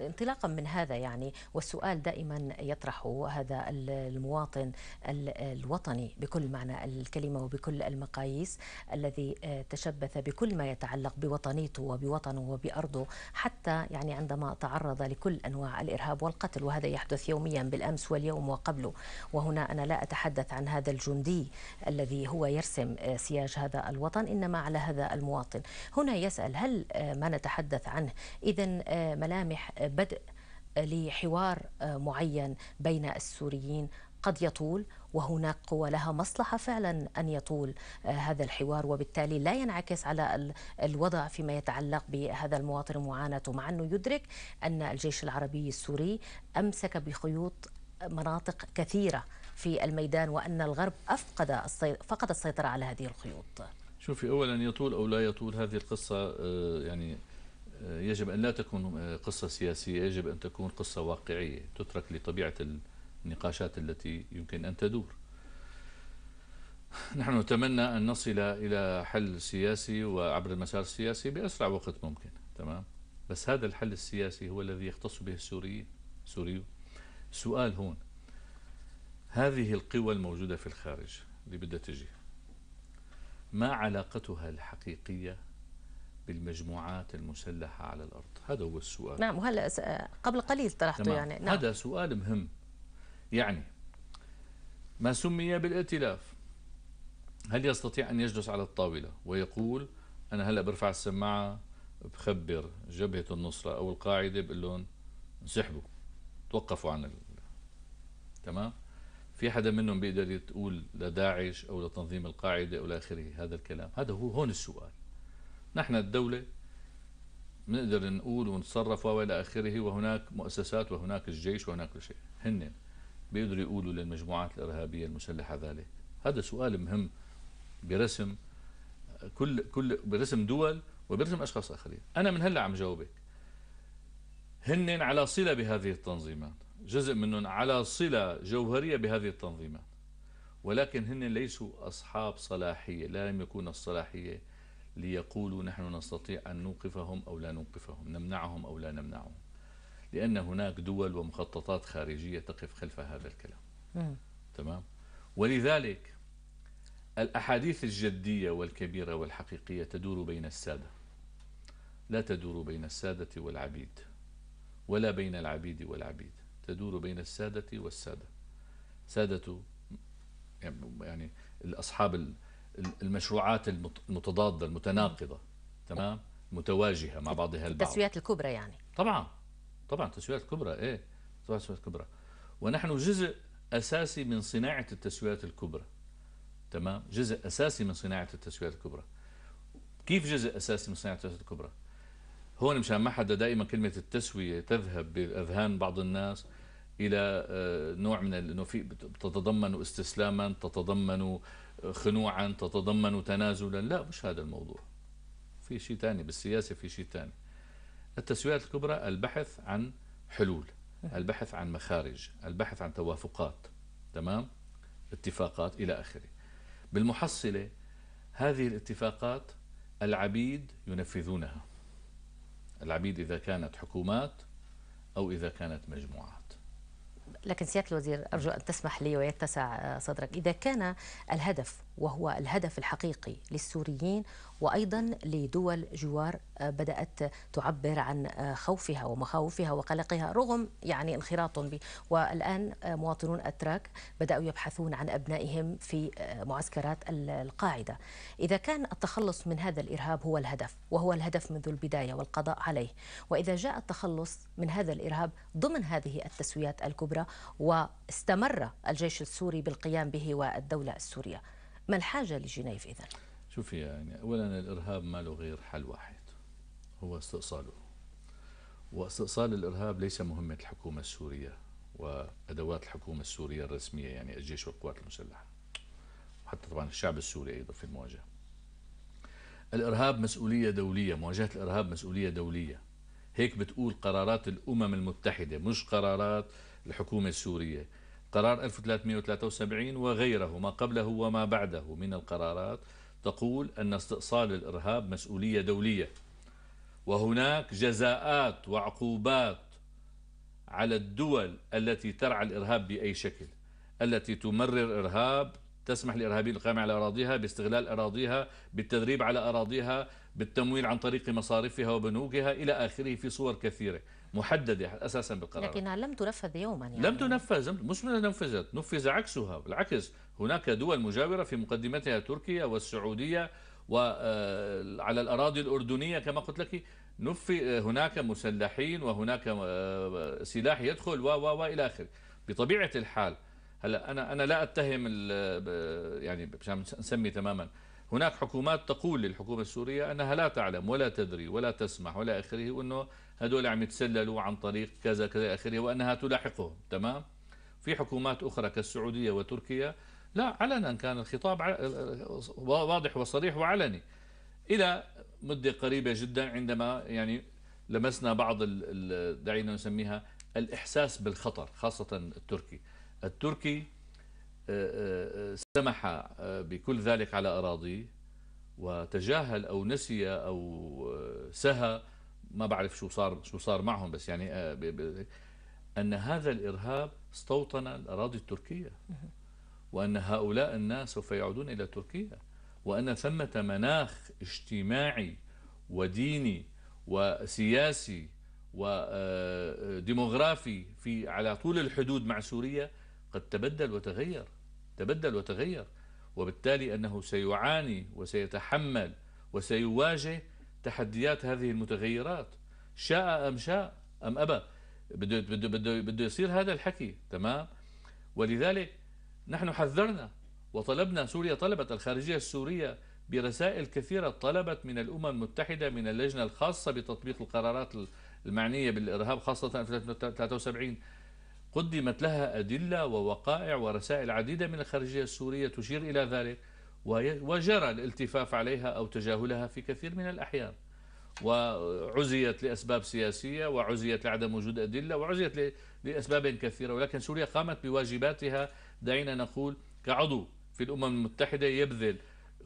[SPEAKER 1] انطلاقا من هذا يعني والسؤال دائما يطرحه هذا المواطن الوطني بكل معنى الكلمة وبكل المقاييس الذي آه، تشبث بكل ما يتعلق بوطنيته وبوطنه وبأرضه حتى يعني عندما تعرض لكل أنواع الإرهاب والقتل وهذا يحدث يوميا بالأمس واليوم وقبله وهنا أنا لا أتحدث عن هذا الجندي الذي هو يرسم آه، سياج هذا الوطن إنما على هذا المواطن هنا يسأل هل آه، ما نتحدث عنه إذا ملامح بدء لحوار معين بين السوريين قد يطول وهناك قوى لها مصلحة فعلا أن يطول آه، هذا الحوار وبالتالي لا ينعكس على الوضع فيما يتعلق بهذا المواطن ومعاناته مع أنه يدرك أن الجيش العربي السوري أمسك بخيوط مناطق كثيرة في الميدان وأن الغرب أفقد فقد السيطرة على هذه الخيوط
[SPEAKER 2] شوفي أولا يطول أو لا يطول هذه القصة آه، يعني يجب أن لا تكون آه، قصة سياسية يجب أن تكون قصة واقعية تترك لطبيعة النقاشات التي يمكن أن تدور نحن نتمنى أن نصل إلى حل سياسي وعبر المسار السياسي بأسرع وقت ممكن تمام بس هذا الحل السياسي هو الذي يختص به السوريين سوريو سؤال هون هذه القوى الموجودة في الخارج اللي بدها تجي ما علاقتها الحقيقية بالمجموعات المسلحة على الأرض هذا هو السؤال نعم
[SPEAKER 1] وهلأ قبل قليل طرحته يعني نعم. هذا
[SPEAKER 2] سؤال مهم يعني ما سمي بالائتلاف هل يستطيع أن يجلس على الطاولة ويقول أنا هلأ برفع السماعة بخبر جبهة النصرة أو القاعدة بقول لهم انسحبوا توقفوا عن ال... تمام في حدا منهم بيقدر يقول لداعش أو لتنظيم القاعدة أو لآخره هذا الكلام هذا هو هون السؤال نحن الدولة بنقدر نقول ونتصرف والى اخره وهناك مؤسسات وهناك الجيش وهناك كل شيء هن بيقدروا يقولوا للمجموعات الارهابيه المسلحه ذلك هذا سؤال مهم برسم كل كل برسم دول وبرسم اشخاص اخرين انا من هلا عم جاوبك هن على صله بهذه التنظيمات جزء منهم على صله جوهريه بهذه التنظيمات ولكن هن ليسوا اصحاب صلاحيه لا يكون الصلاحيه ليقولوا نحن نستطيع أن نوقفهم أو لا نوقفهم نمنعهم أو لا نمنعهم لأن هناك دول ومخططات خارجية تقف خلف هذا الكلام تمام ولذلك الأحاديث الجدية والكبيرة والحقيقية تدور بين السادة لا تدور بين السادة والعبيد ولا بين العبيد والعبيد تدور بين السادة والسادة سادة يعني الأصحاب المشروعات المتضادة المتناقضة تمام متواجهة مع بعضها البعض
[SPEAKER 1] التسويات الكبرى يعني
[SPEAKER 2] طبعا طبعا تسويات كبرى ايه التسويات تسويات كبرى ونحن جزء اساسي من صناعه التسويات الكبرى تمام جزء اساسي من صناعه التسويات الكبرى كيف جزء اساسي من صناعه التسويات الكبرى هون مشان ما حدا دائما كلمه التسويه تذهب باذهان بعض الناس الى آه، نوع من انه في تتضمن استسلاما تتضمن خنوعا تتضمن تنازلا لا مش هذا الموضوع في شيء ثاني بالسياسة في شيء ثاني التسويات الكبرى البحث عن حلول البحث عن مخارج البحث عن توافقات تمام اتفاقات إلى آخره بالمحصلة هذه الاتفاقات العبيد ينفذونها العبيد إذا كانت حكومات أو إذا كانت مجموعة
[SPEAKER 1] لكن سيادة الوزير أرجو أن تسمح لي ويتسع آه، صدرك إذا كان الهدف وهو الهدف الحقيقي للسوريين وايضا لدول جوار آه، بدات تعبر عن آه، خوفها ومخاوفها وقلقها رغم يعني انخراطهم والان آه، مواطنون اتراك بداوا يبحثون عن ابنائهم في معسكرات القاعده اذا كان التخلص من هذا الارهاب هو الهدف وهو الهدف منذ البدايه والقضاء عليه واذا جاء التخلص من هذا الارهاب ضمن هذه التسويات الكبرى واستمر الجيش السوري بالقيام به والدوله السوريه ما الحاجة لجنيف إذا؟
[SPEAKER 2] شوفي يعني أولا الإرهاب ما له غير حل واحد هو استئصاله واستئصال الإرهاب ليس مهمة الحكومة السورية وأدوات الحكومة السورية الرسمية يعني الجيش والقوات المسلحة وحتى طبعا الشعب السوري أيضا في المواجهة الإرهاب مسؤولية دولية مواجهة الإرهاب مسؤولية دولية هيك بتقول قرارات الأمم المتحدة مش قرارات الحكومة السورية قرار 1373 وغيره ما قبله وما بعده من القرارات تقول أن استئصال الإرهاب مسؤولية دولية وهناك جزاءات وعقوبات على الدول التي ترعى الإرهاب بأي شكل التي تمرر إرهاب تسمح لإرهابي القيام على أراضيها باستغلال أراضيها بالتدريب على أراضيها بالتمويل عن طريق مصارفها وبنوكها إلى آخره في صور كثيرة محددة أساسا بالقرار
[SPEAKER 1] لكنها لم تنفذ يوما يعني
[SPEAKER 2] لم تنفذ مش نفذت نفذ عكسها بالعكس هناك دول مجاورة في مقدمتها تركيا والسعودية وعلى آه، الأراضي الأردنية كما قلت لك نفي آه، هناك مسلحين وهناك آه، سلاح يدخل و و الى اخره بطبيعه الحال هلا انا انا لا اتهم يعني مش عم نسمي تماما هناك حكومات تقول للحكومة السورية أنها لا تعلم ولا تدري ولا تسمح ولا آخره وأنه هدول عم يتسللوا عن طريق كذا كذا آخره وأنها تلاحقهم تمام في حكومات أخرى كالسعودية وتركيا لا علنا كان الخطاب واضح وصريح وعلني إلى مدة قريبة جدا عندما يعني لمسنا بعض دعينا نسميها الإحساس بالخطر خاصة التركي التركي سمح آه، بكل ذلك على أراضيه وتجاهل أو نسي أو آه، سهى ما بعرف شو صار شو صار معهم بس يعني آه، أن هذا الإرهاب استوطن الأراضي التركية وأن هؤلاء الناس سوف يعودون إلى تركيا وأن ثمة مناخ اجتماعي وديني وسياسي وديموغرافي في على طول الحدود مع سوريا قد تبدل وتغير تبدل وتغير وبالتالي أنه سيعاني وسيتحمل وسيواجه تحديات هذه المتغيرات شاء أم شاء أم أبى بده, بده, بده, بده يصير هذا الحكي تمام ولذلك نحن حذرنا وطلبنا سوريا طلبت الخارجية السورية برسائل كثيرة طلبت من الأمم المتحدة من اللجنة الخاصة بتطبيق القرارات المعنية بالإرهاب خاصة في 73 قدمت لها أدلة ووقائع ورسائل عديدة من الخارجية السورية تشير إلى ذلك وجرى الالتفاف عليها أو تجاهلها في كثير من الأحيان وعزيت لأسباب سياسية وعزيت لعدم وجود أدلة وعزيت لأسباب كثيرة ولكن سوريا قامت بواجباتها دعينا نقول كعضو في الأمم المتحدة يبذل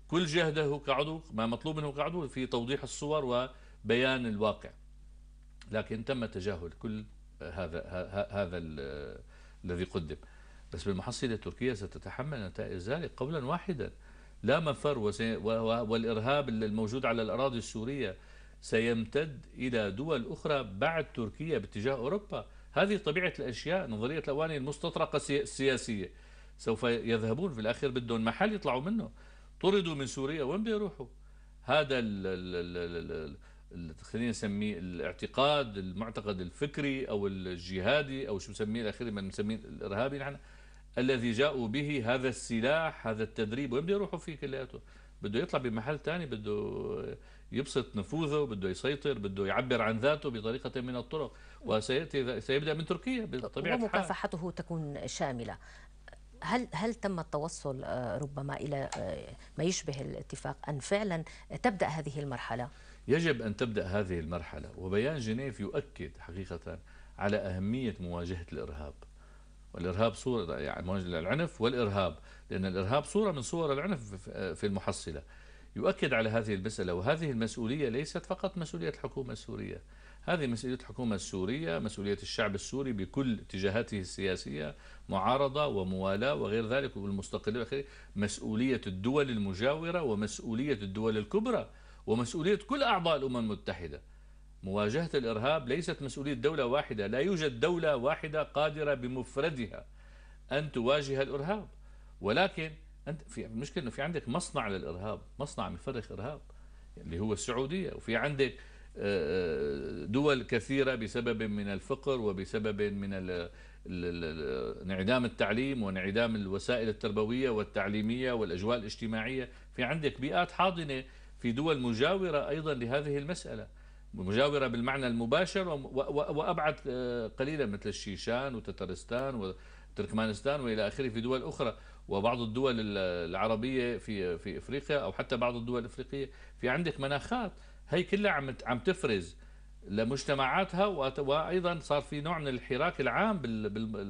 [SPEAKER 2] كل جهده كعضو ما مطلوب منه كعضو في توضيح الصور وبيان الواقع لكن تم تجاهل كل هذا هذا الذي قدم بس بالمحصلة تركيا ستتحمل نتائج ذلك قولا واحدا لا مفر والإرهاب الموجود على الأراضي السورية سيمتد إلى دول أخرى بعد تركيا باتجاه أوروبا هذه طبيعة الأشياء نظرية الأواني المستطرقة السياسية سوف يذهبون في الأخير بدهم محل يطلعوا منه طردوا من سوريا وين بيروحوا هذا ال ال ال خلينا نسميه الاعتقاد المعتقد الفكري او الجهادي او شو نسميه الاخير ما نسميه الارهابي نحن الذي جاءوا به هذا السلاح هذا التدريب وين بده يروحوا فيه كلياته بده يطلع بمحل ثاني بده يبسط نفوذه بده يسيطر بده يعبر عن ذاته بطريقة من الطرق وسيأتي سيبدأ من تركيا بطبيعة الحال
[SPEAKER 1] ومكافحته تكون شاملة هل هل تم التوصل آه، ربما إلى آه، ما يشبه الاتفاق أن فعلا تبدأ هذه المرحلة؟
[SPEAKER 2] يجب أن تبدأ هذه المرحلة وبيان جنيف يؤكد حقيقة على أهمية مواجهة الإرهاب والإرهاب صورة يعني مواجهة العنف والإرهاب لأن الإرهاب صورة من صور العنف في المحصلة يؤكد على هذه المسألة وهذه المسؤولية ليست فقط مسؤولية الحكومة السورية هذه مسؤولية الحكومة السورية مسؤولية الشعب السوري بكل اتجاهاته السياسية معارضة وموالاة وغير ذلك والمستقلين مسؤولية الدول المجاورة ومسؤولية الدول الكبرى ومسؤولية كل أعضاء الأمم المتحدة مواجهة الإرهاب ليست مسؤولية دولة واحدة لا يوجد دولة واحدة قادرة بمفردها أن تواجه الإرهاب ولكن أنت في المشكلة أنه في عندك مصنع للإرهاب مصنع مفرخ إرهاب اللي هو السعودية وفي عندك آه، آه، دول كثيرة بسبب من الفقر وبسبب من انعدام التعليم وانعدام الوسائل التربوية والتعليمية والأجواء الاجتماعية في عندك بيئات حاضنة في دول مجاورة أيضا لهذه المسألة مجاورة بالمعنى المباشر وأبعد آه، قليلا مثل الشيشان وتترستان وتركمانستان وإلى آخره في دول أخرى وبعض الدول العربية في في إفريقيا أو حتى بعض الدول الإفريقية في عندك مناخات هي كلها عم عم تفرز لمجتمعاتها وأيضا صار في نوع من الحراك العام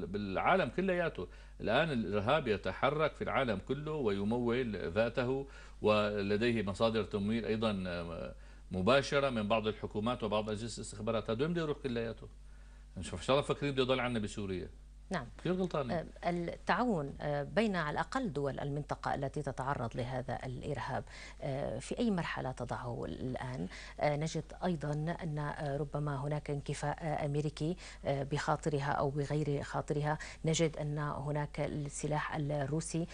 [SPEAKER 2] بالعالم كلياته الآن الإرهاب يتحرك في العالم كله ويمول ذاته ولديه مصادر تمويل أيضا آه، مباشرة من بعض الحكومات وبعض أجهزة الاستخبارات هذول بده يروح كلياته إن شاء الله فاكرين بده يضل عنا بسوريا
[SPEAKER 1] نعم غير آه، التعاون آه، بين على الأقل دول المنطقة التي تتعرض لهذا الإرهاب آه، في أي مرحلة تضعه الآن نجد أيضا أن ربما هناك انكفاء أمريكي بخاطرها أو بغير خاطرها نجد أن هناك السلاح الروسي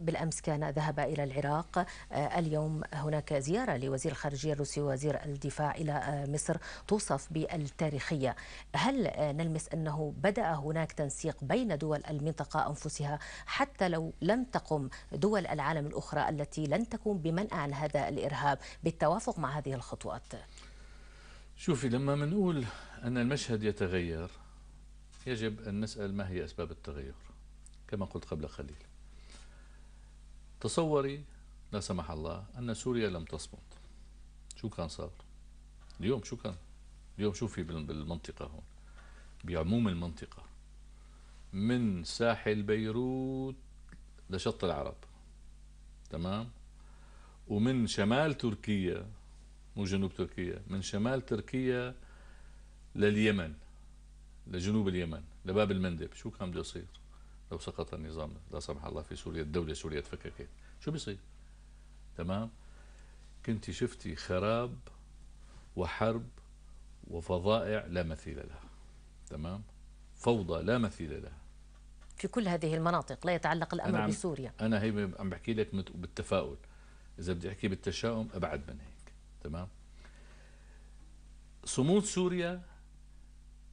[SPEAKER 1] بالأمس كان ذهب إلى العراق اليوم هناك زيارة لوزير الخارجية الروسي ووزير الدفاع إلى مصر توصف بالتاريخية هل نلمس أنه بدأ هناك التنسيق بين دول المنطقة أنفسها حتى لو لم تقم دول العالم الأخرى التي لن تكون بمنأى عن هذا الإرهاب بالتوافق مع هذه الخطوات
[SPEAKER 2] شوفي لما منقول أن المشهد يتغير يجب أن نسأل ما هي أسباب التغير كما قلت قبل قليل تصوري لا سمح الله أن سوريا لم تصمت شو كان صار اليوم شو كان اليوم شو في بالمنطقة هون بعموم المنطقة من ساحل بيروت لشط العرب تمام ومن شمال تركيا مو جنوب تركيا من شمال تركيا لليمن لجنوب اليمن لباب المندب شو كان بده يصير لو سقط النظام لا سمح الله في سوريا الدولة سوريا تفككت شو بيصير تمام كنت شفتي خراب وحرب وفظائع لا مثيل لها تمام فوضى لا مثيل لها
[SPEAKER 1] في كل هذه المناطق لا يتعلق الأمر أنا عم بسوريا
[SPEAKER 2] أنا هي عم بحكي لك بالتفاؤل إذا بدي أحكي بالتشاؤم أبعد من هيك تمام صمود سوريا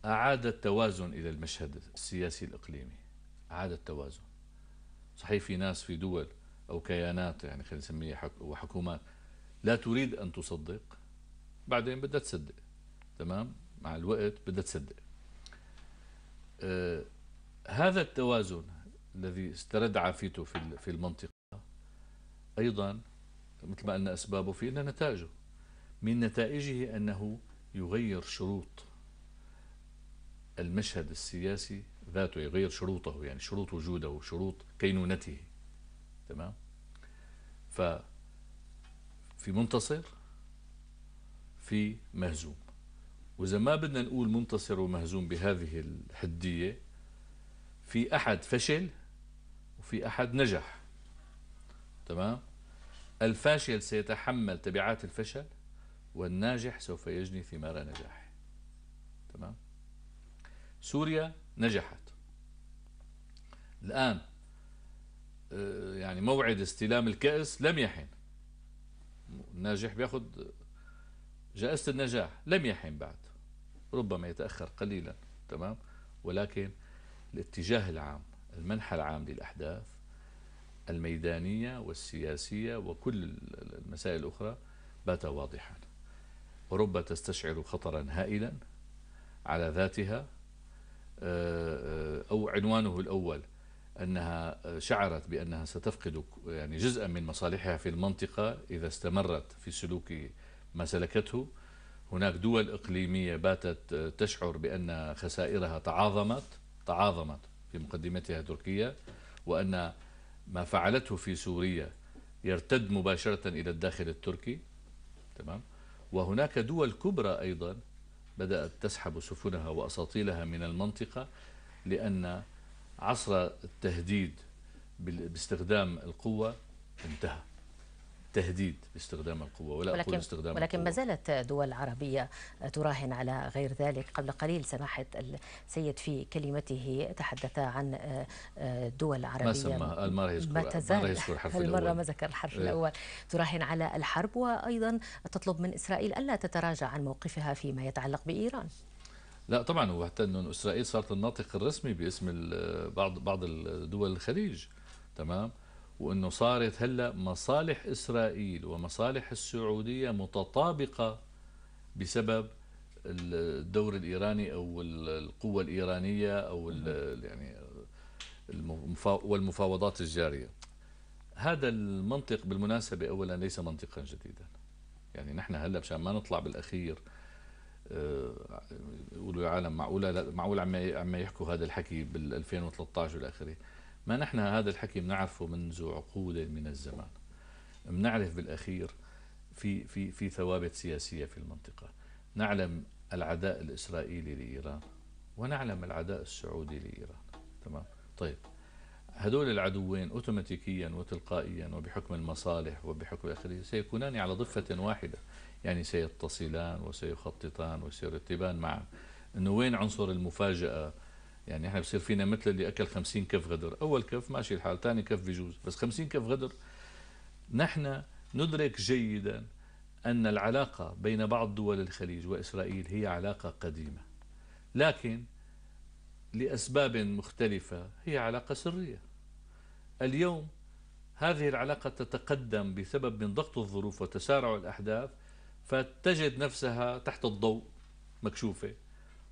[SPEAKER 2] أعاد التوازن إلى المشهد السياسي الإقليمي أعاد التوازن صحيح في ناس في دول أو كيانات يعني خلينا نسميها حك وحكومات لا تريد أن تصدق بعدين بدها تصدق تمام مع الوقت بدها تصدق أه هذا التوازن الذي استرد فيتو في المنطقة أيضا مثل ما قلنا أسبابه في أن نتائجه من نتائجه أنه يغير شروط المشهد السياسي ذاته يغير شروطه يعني شروط وجوده وشروط كينونته تمام ف في منتصر في مهزوم وإذا ما بدنا نقول منتصر ومهزوم بهذه الحدية في أحد فشل وفي أحد نجح تمام الفاشل سيتحمل تبعات الفشل والناجح سوف يجني ثمار نجاحه تمام سوريا نجحت الآن آه، يعني موعد استلام الكأس لم يحن الناجح بياخذ جائزة النجاح لم يحن بعد ربما يتأخر قليلا تمام ولكن الاتجاه العام المنحى العام للأحداث الميدانية والسياسية وكل المسائل الأخرى بات واضحا أوروبا تستشعر خطرا هائلا على ذاتها آه، آه، أو عنوانه الأول أنها شعرت بأنها ستفقد يعني جزءا من مصالحها في المنطقة إذا استمرت في سلوك ما سلكته هناك دول إقليمية باتت تشعر بأن خسائرها تعاظمت تعاظمت في مقدمتها تركيا وأن ما فعلته في سوريا يرتد مباشرة إلى الداخل التركي تمام وهناك دول كبرى أيضا بدأت تسحب سفنها وأساطيلها من المنطقة لأن عصر التهديد باستخدام القوة انتهى تهديد باستخدام القوة ولا ولكن أقول استخدام ولكن ما
[SPEAKER 1] زالت دول عربية تراهن على غير ذلك قبل قليل سماحة السيد في كلمته تحدث عن آه، آه، دول عربية ما سمى ما يذكر ما تزال المرة ما ذكر الحرف إيه. الأول تراهن على الحرب وأيضا تطلب من إسرائيل ألا تتراجع عن موقفها فيما يتعلق بإيران
[SPEAKER 2] لا طبعا وحتى أن إسرائيل صارت الناطق الرسمي باسم بعض بعض الدول الخليج تمام وأنه صارت هلأ مصالح إسرائيل ومصالح السعودية متطابقة بسبب الدور الإيراني أو القوة الإيرانية أو يعني والمفاوضات الجارية هذا المنطق بالمناسبة أولا ليس منطقا جديدا يعني نحن هلا مشان ما نطلع بالأخير يقولوا آه، يا عالم معقولة معقول عم يحكوا هذا الحكي بال 2013 والى اخره ما نحن هذا الحكي بنعرفه منذ عقود من الزمان بنعرف بالأخير في, في, في ثوابت سياسية في المنطقة نعلم العداء الإسرائيلي لإيران ونعلم العداء السعودي لإيران تمام طيب هدول العدوين اوتوماتيكيا وتلقائيا وبحكم المصالح وبحكم الاخرين سيكونان على ضفه واحده يعني سيتصلان وسيخططان وسيرتبان معا انه وين عنصر المفاجاه يعني احنا بصير فينا مثل اللي اكل 50 كف غدر اول كف ماشي الحال ثاني كف بجوز، بس 50 كف غدر نحن ندرك جيدا ان العلاقه بين بعض دول الخليج واسرائيل هي علاقه قديمه لكن لاسباب مختلفه هي علاقه سريه اليوم هذه العلاقه تتقدم بسبب من ضغط الظروف وتسارع الاحداث فتجد نفسها تحت الضوء مكشوفه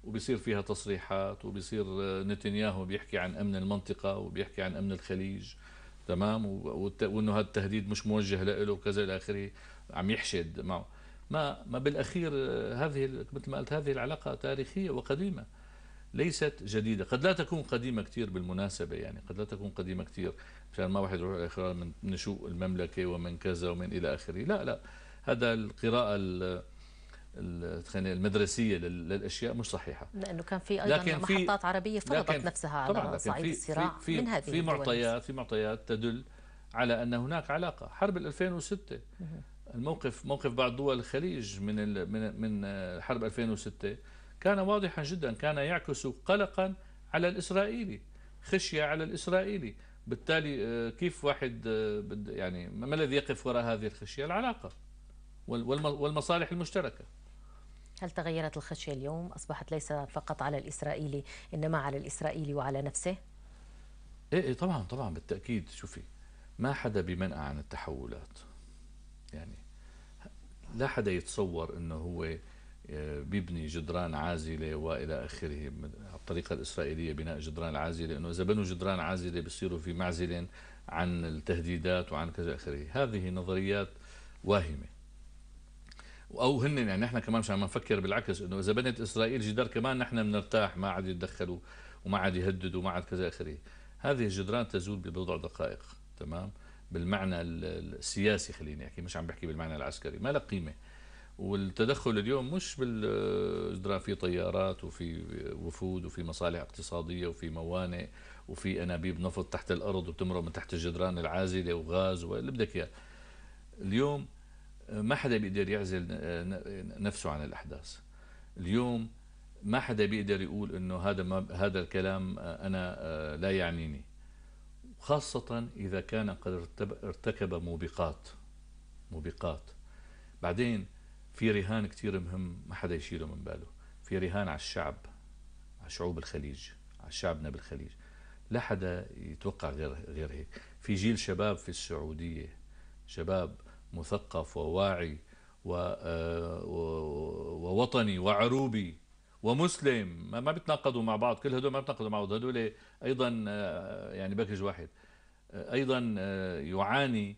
[SPEAKER 2] وبيصير فيها تصريحات وبيصير آه، نتنياهو بيحكي عن امن المنطقه وبيحكي عن امن الخليج تمام وانه هذا التهديد مش موجه له وكذا الى اخره عم يحشد معه ما ما بالاخير آه، هذه مثل ما قلت هذه العلاقه تاريخيه وقديمه ليست جديده قد لا تكون قديمه كثير بالمناسبه يعني قد لا تكون قديمه كثير مشان ما واحد يروح الاخر من نشوء المملكه ومن كذا ومن الى اخره لا لا هذا القراءه المدرسيه للاشياء مش صحيحه
[SPEAKER 1] لانه كان في ايضا لكن في محطات عربيه فرضت نفسها على صعيد الصراع في من هذه في معطيات
[SPEAKER 2] في معطيات تدل على ان هناك علاقه حرب 2006 الموقف موقف بعض دول الخليج من من من حرب 2006 كان واضحا جدا كان يعكس قلقا على الاسرائيلي خشيه على الاسرائيلي بالتالي آه، كيف واحد آه، يعني ما الذي يقف وراء هذه الخشيه العلاقه والمصالح المشتركه
[SPEAKER 1] هل تغيرت الخشية اليوم؟ أصبحت ليس فقط على الإسرائيلي إنما على الإسرائيلي وعلى نفسه؟
[SPEAKER 2] إيه, إيه طبعا طبعا بالتأكيد شوفي ما حدا بمنأى عن التحولات يعني لا حدا يتصور أنه هو آه، بيبني جدران عازلة وإلى آخره الطريقة الإسرائيلية بناء جدران عازلة أنه إذا بنوا جدران عازلة بيصيروا في معزل عن التهديدات وعن كذا آخره هذه نظريات واهمة او هن يعني احنا كمان مش عم نفكر بالعكس انه اذا بنت اسرائيل جدار كمان نحن بنرتاح ما عاد يتدخلوا وما عاد يهددوا وما عاد كذا اخره هذه الجدران تزول ببضع دقائق تمام بالمعنى السياسي خليني احكي مش عم بحكي بالمعنى العسكري ما لها قيمه والتدخل اليوم مش بالجدران في طيارات وفي وفود وفي مصالح اقتصاديه وفي موانئ وفي انابيب نفط تحت الارض وتمرق من تحت الجدران العازله وغاز واللي بدك اياه اليوم ما حدا بيقدر يعزل آه، نفسه عن الاحداث اليوم ما حدا بيقدر يقول انه هذا ما هذا الكلام آه، انا آه، لا يعنيني خاصة إذا كان قد ارتكب موبقات موبقات بعدين في رهان كثير مهم ما حدا يشيله من باله في رهان على الشعب على شعوب الخليج على شعبنا بالخليج لا حدا يتوقع غير غير هيك في جيل شباب في السعودية شباب مثقف وواعي آه، ووطني وعروبي ومسلم ما بيتناقضوا مع بعض كل هدول ما بيتناقضوا مع بعض هدول ايضا آه، يعني باكج واحد آه، ايضا يعاني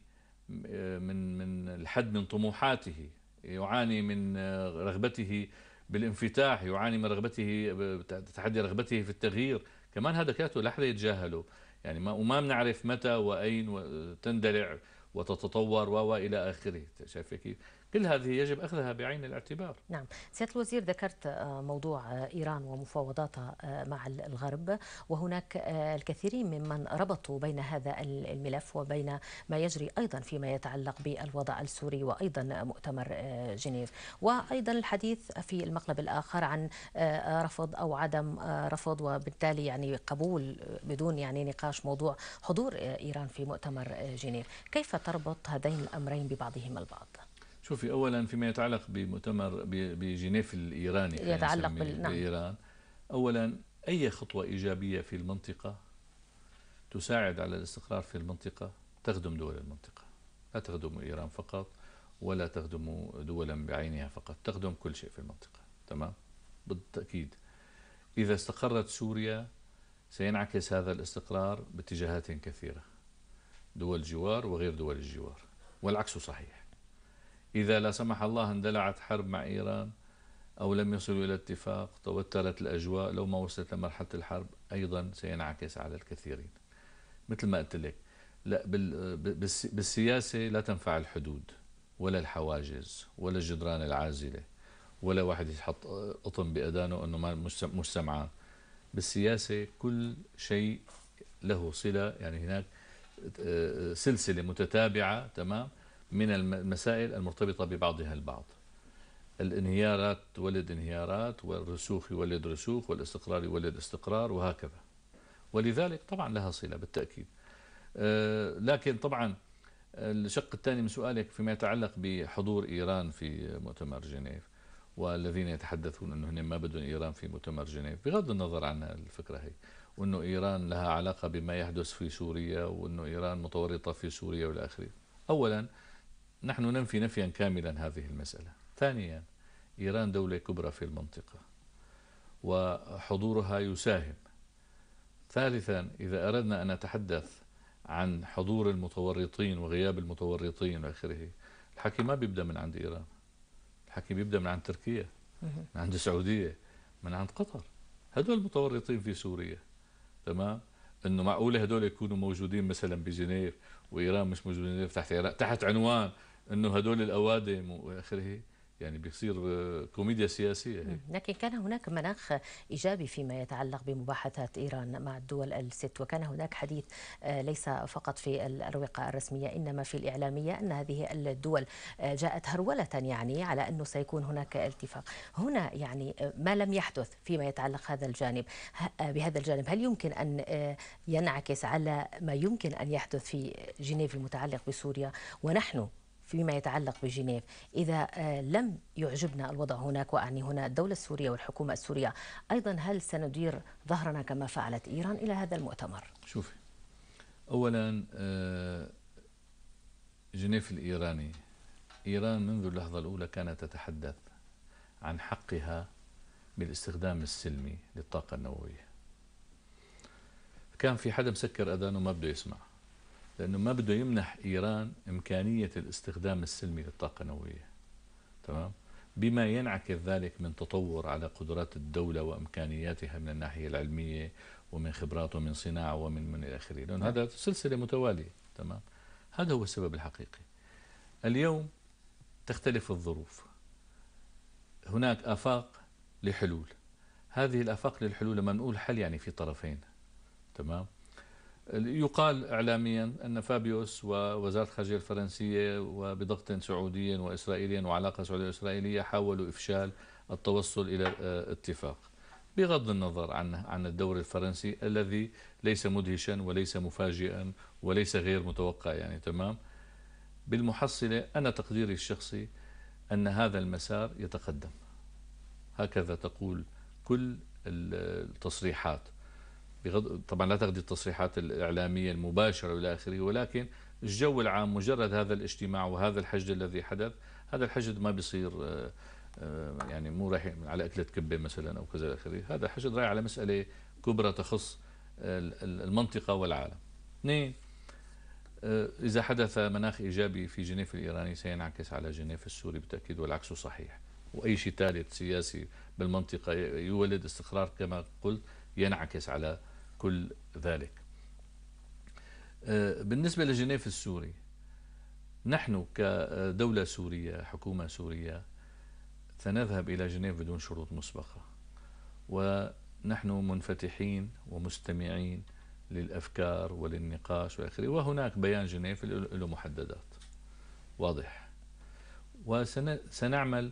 [SPEAKER 2] من من الحد من طموحاته يعاني من رغبته بالانفتاح يعاني من رغبته تحدي رغبته في التغيير كمان هذا كاتو لا حدا يتجاهله يعني ما وما بنعرف متى واين تندلع وتتطور و إلى آخره شايف كيف كل هذه يجب أخذها بعين الاعتبار
[SPEAKER 1] نعم سيادة الوزير ذكرت آه، موضوع آه، إيران ومفاوضاتها آه، مع الغرب وهناك الكثيرين ممن ربطوا بين هذا الملف وبين ما يجري أيضا فيما يتعلق بالوضع السوري وأيضا مؤتمر جنيف وأيضا الحديث في المقلب الآخر عن رفض أو عدم رفض وبالتالي يعني قبول بدون يعني نقاش موضوع حضور إيران في مؤتمر جنيف كيف تربط هذين الأمرين ببعضهما البعض؟
[SPEAKER 2] شوفي أولا فيما يتعلق بمؤتمر بجنيف الإيراني يتعلق نعم. بإيران أولا أي خطوة إيجابية في المنطقة تساعد على الاستقرار في المنطقة تخدم دول المنطقة لا تخدم إيران فقط ولا تخدم دولا بعينها فقط تخدم كل شيء في المنطقة تمام بالتأكيد إذا استقرت سوريا سينعكس هذا الاستقرار باتجاهات كثيرة دول الجوار وغير دول الجوار والعكس صحيح إذا لا سمح الله اندلعت حرب مع إيران أو لم يصلوا إلى اتفاق توترت الأجواء لو ما وصلت لمرحلة الحرب أيضا سينعكس على الكثيرين مثل ما قلت لك لا بالسياسة لا تنفع الحدود ولا الحواجز ولا الجدران العازلة ولا واحد يحط قطن بأدانه أنه ما مش سمعان بالسياسة كل شيء له صلة يعني هناك آه، آه، سلسلة متتابعة تمام من المسائل المرتبطة ببعضها البعض الانهيارات تولد انهيارات والرسوخ يولد رسوخ والاستقرار يولد استقرار وهكذا ولذلك طبعا لها صلة بالتأكيد آه، لكن طبعا الشق الثاني من سؤالك فيما يتعلق بحضور إيران في مؤتمر جنيف والذين يتحدثون أنه ما بدهم إيران في مؤتمر جنيف بغض النظر عن الفكرة هي وأنه إيران لها علاقة بما يحدث في سوريا وأنه إيران متورطة في سوريا والآخرين أولا نحن ننفي نفيا كاملا هذه المسألة ثانيا إيران دولة كبرى في المنطقة وحضورها يساهم ثالثا إذا أردنا أن نتحدث عن حضور المتورطين وغياب المتورطين وآخره الحكي ما بيبدأ من عند إيران الحكي بيبدأ من عند تركيا من عند السعودية من عند قطر هدول المتورطين في سوريا تمام انه معقوله هدول يكونوا موجودين مثلا بجنيف وايران مش موجودين تحت تحت عنوان انه هدول الاوادم واخره يعني بيصير آه، كوميديا سياسية هي.
[SPEAKER 1] لكن كان هناك مناخ إيجابي فيما يتعلق بمباحثات إيران مع الدول الست وكان هناك حديث آه، ليس فقط في الأروقة الرسمية إنما في الإعلامية أن هذه الدول آه، جاءت هرولة يعني على أنه سيكون هناك اتفاق هنا يعني ما لم يحدث فيما يتعلق هذا الجانب بهذا الجانب هل يمكن أن ينعكس على ما يمكن أن يحدث في جنيف المتعلق بسوريا ونحن فيما يتعلق بجنيف إذا آه، لم يعجبنا الوضع هناك وأعني هنا الدولة السورية والحكومة السورية أيضا هل سندير ظهرنا كما فعلت إيران إلى هذا المؤتمر؟
[SPEAKER 2] شوفي أولا آه، جنيف الإيراني إيران منذ اللحظة الأولى كانت تتحدث عن حقها بالاستخدام السلمي للطاقة النووية كان في حدا مسكر أذانه ما بده يسمع لأنه ما بده يمنح إيران إمكانية الاستخدام السلمي للطاقة النووية تمام بما ينعكس ذلك من تطور على قدرات الدولة وإمكانياتها من الناحية العلمية ومن خبرات ومن صناعة ومن من الى اخره لانه هذا سلسلة متوالية تمام هذا هو السبب الحقيقي اليوم تختلف الظروف هناك آفاق لحلول هذه الآفاق للحلول لما نقول حل يعني في طرفين تمام يقال إعلاميا أن فابيوس ووزارة الخارجية الفرنسية وبضغط سعودي وإسرائيلي وعلاقة سعودية إسرائيلية حاولوا إفشال التوصل إلى اتفاق بغض النظر عن عن الدور الفرنسي الذي ليس مدهشا وليس مفاجئا وليس غير متوقع يعني تمام بالمحصلة أنا تقديري الشخصي أن هذا المسار يتقدم هكذا تقول كل التصريحات بغض طبعا لا تغدي التصريحات الإعلامية المباشرة والى آخره ولكن الجو العام مجرد هذا الاجتماع وهذا الحشد الذي حدث هذا الحشد ما بيصير آه، آه، يعني مو رايح على أكلة كبة مثلا أو كذا آخره هذا الحشد رايح على مسألة كبرى تخص المنطقة والعالم اثنين آه، إذا حدث مناخ إيجابي في جنيف الإيراني سينعكس على جنيف السوري بالتأكيد والعكس صحيح وأي شيء ثالث سياسي بالمنطقة يولد استقرار كما قلت ينعكس على كل ذلك آه، بالنسبة لجنيف السوري نحن كدولة سورية حكومة سورية سنذهب إلى جنيف بدون شروط مسبقة ونحن منفتحين ومستمعين للأفكار وللنقاش وآخره وهناك بيان جنيف له محددات واضح وسنعمل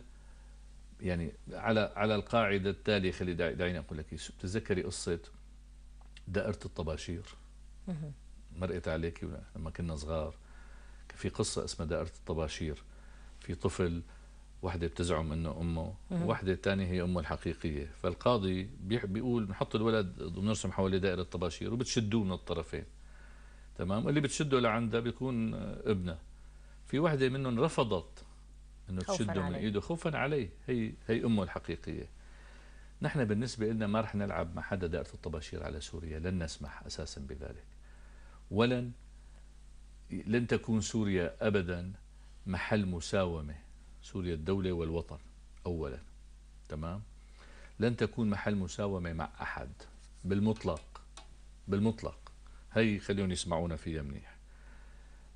[SPEAKER 2] يعني على على القاعدة التالية خلي دعيني أقول لك تذكري قصة دائرة الطباشير مرقت عليك لما كنا صغار في قصة اسمها دائرة الطباشير في طفل وحدة بتزعم انه امه وحدة الثانية هي امه الحقيقية فالقاضي بيقول بنحط الولد وبنرسم حواليه دائرة طباشير وبتشدوه من الطرفين تمام اللي بتشده لعندها بيكون ابنه في وحدة منهم رفضت انه تشده من ايده خوفا عليه هي هي امه الحقيقية نحن بالنسبة لنا ما رح نلعب مع حدا دائرة الطباشير على سوريا لن نسمح أساسا بذلك ولن لن تكون سوريا أبدا محل مساومة سوريا الدولة والوطن أولا تمام لن تكون محل مساومة مع أحد بالمطلق بالمطلق هي خليهم يسمعونا فيها منيح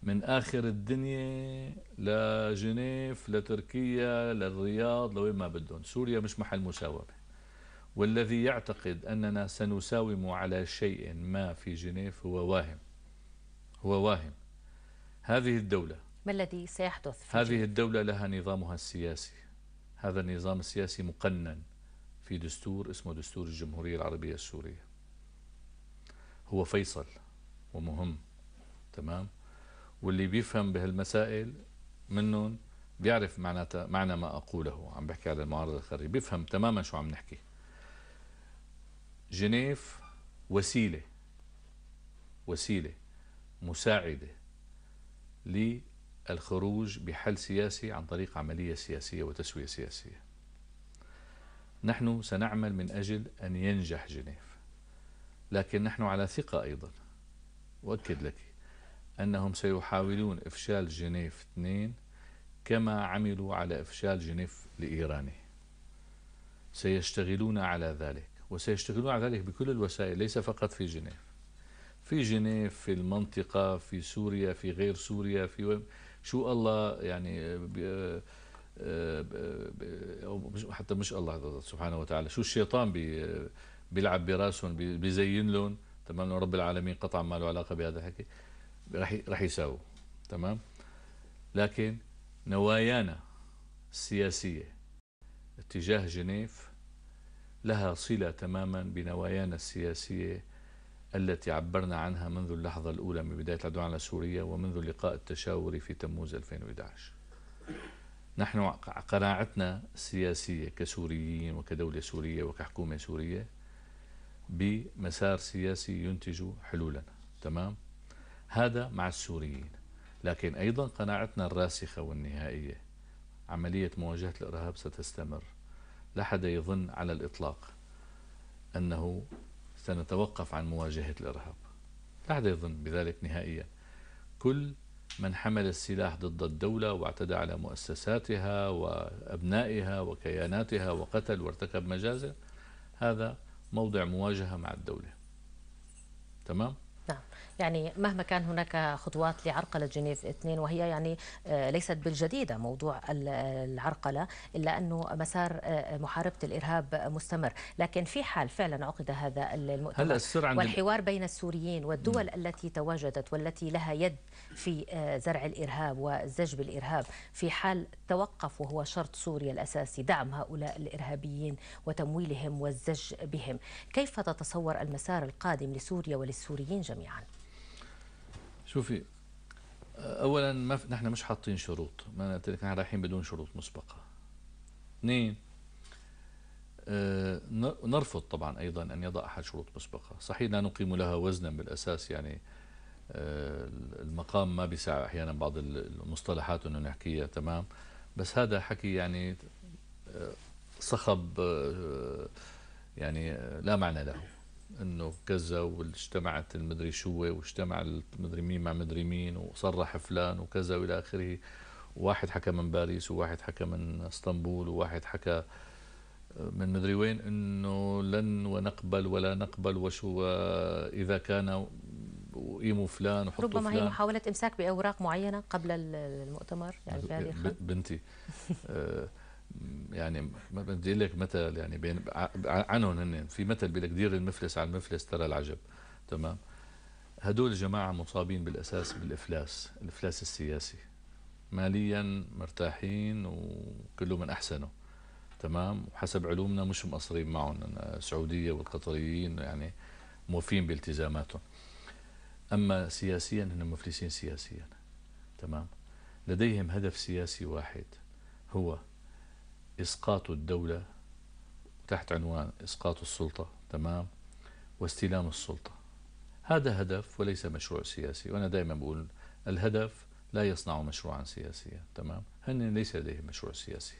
[SPEAKER 2] من آخر الدنيا لجنيف لتركيا للرياض لوين ما بدهم سوريا مش محل مساومة والذي يعتقد أننا سنساوم على شيء ما في جنيف هو واهم هو واهم هذه الدولة
[SPEAKER 1] ما الذي سيحدث في هذه جنيف؟
[SPEAKER 2] الدولة لها نظامها السياسي هذا النظام السياسي مقنن في دستور اسمه دستور الجمهورية العربية السورية هو فيصل ومهم تمام واللي بيفهم بهالمسائل منهم بيعرف معناتها معنى ما أقوله عم بحكي على المعارضة الخارجية بيفهم تماما شو عم نحكي جنيف وسيلة وسيلة مساعدة للخروج بحل سياسي عن طريق عملية سياسية وتسوية سياسية نحن سنعمل من أجل أن ينجح جنيف لكن نحن على ثقة أيضا وأكد لك أنهم سيحاولون إفشال جنيف 2 كما عملوا على إفشال جنيف الإيراني سيشتغلون على ذلك وسيشتغلون على ذلك بكل الوسائل ليس فقط في جنيف في جنيف في المنطقة في سوريا في غير سوريا في شو الله يعني آه، آه، آه، حتى مش الله سبحانه وتعالى شو الشيطان بيلعب براسهم بيزين لهم تمام رب العالمين قطعا ما له علاقة بهذا الحكي رح رح يساووا تمام لكن نوايانا السياسية اتجاه جنيف لها صلة تماما بنوايانا السياسية التي عبرنا عنها منذ اللحظة الأولى من بداية العدوان على سوريا ومنذ اللقاء التشاوري في تموز 2011 نحن قناعتنا السياسية كسوريين وكدولة سورية وكحكومة سورية بمسار سياسي ينتج حلولا تمام هذا مع السوريين لكن أيضا قناعتنا الراسخة والنهائية عملية مواجهة الإرهاب ستستمر لا حدا يظن على الإطلاق أنه سنتوقف عن مواجهة الإرهاب لا حدا يظن بذلك نهائيا كل من حمل السلاح ضد الدولة واعتدى على مؤسساتها وأبنائها وكياناتها وقتل وارتكب مجازر هذا موضع مواجهة مع الدولة تمام؟
[SPEAKER 1] نعم يعني مهما كان هناك خطوات لعرقلة جنيف اثنين وهي يعني آه، ليست بالجديدة موضوع العرقلة إلا أنه مسار آه، محاربة الإرهاب مستمر لكن في حال فعلا عقد هذا المؤتمر هلا والحوار بين السوريين والدول م. التي تواجدت والتي لها يد في آه، زرع الإرهاب والزج بالإرهاب في حال توقف وهو شرط سوريا الأساسي دعم هؤلاء الإرهابيين وتمويلهم والزج بهم كيف تتصور المسار القادم لسوريا وللسوريين جميعا جميعا
[SPEAKER 2] شوفي اولا ما ف... نحن مش حاطين شروط ما قلت لك نحن رايحين بدون شروط مسبقه اثنين آه نرفض طبعا ايضا ان يضع احد شروط مسبقه صحيح لا نقيم لها وزنا بالاساس يعني آه المقام ما بيسع احيانا بعض المصطلحات انه نحكيها تمام بس هذا حكي يعني آه صخب آه، يعني آه، لا معنى له انه كذا واجتمعت المدري شو واجتمع المدري مين مع مدري مين وصرح فلان وكذا والى اخره واحد حكى من باريس وواحد حكى من اسطنبول وواحد حكى من مدري وين انه لن ونقبل ولا نقبل وشو اذا كان وقيموا فلان وحطوا ربما فلان. هي
[SPEAKER 1] محاولة إمساك بأوراق معينة قبل المؤتمر يعني
[SPEAKER 2] بنتي يعني ما بدي لك مثل يعني بين عنهم هن في مثل بيقول لك دير المفلس على المفلس ترى العجب تمام هدول الجماعة مصابين بالأساس بالإفلاس الإفلاس السياسي ماليا مرتاحين وكله من أحسنه تمام وحسب علومنا مش مقصرين معهم السعودية والقطريين يعني موفين بالتزاماتهم أما سياسيا هم مفلسين سياسيا تمام لديهم هدف سياسي واحد هو إسقاط الدولة تحت عنوان إسقاط السلطة تمام واستلام السلطة هذا هدف وليس مشروع سياسي وأنا دائما بقول الهدف لا يصنع مشروعا سياسيا تمام هن ليس لديهم مشروع سياسي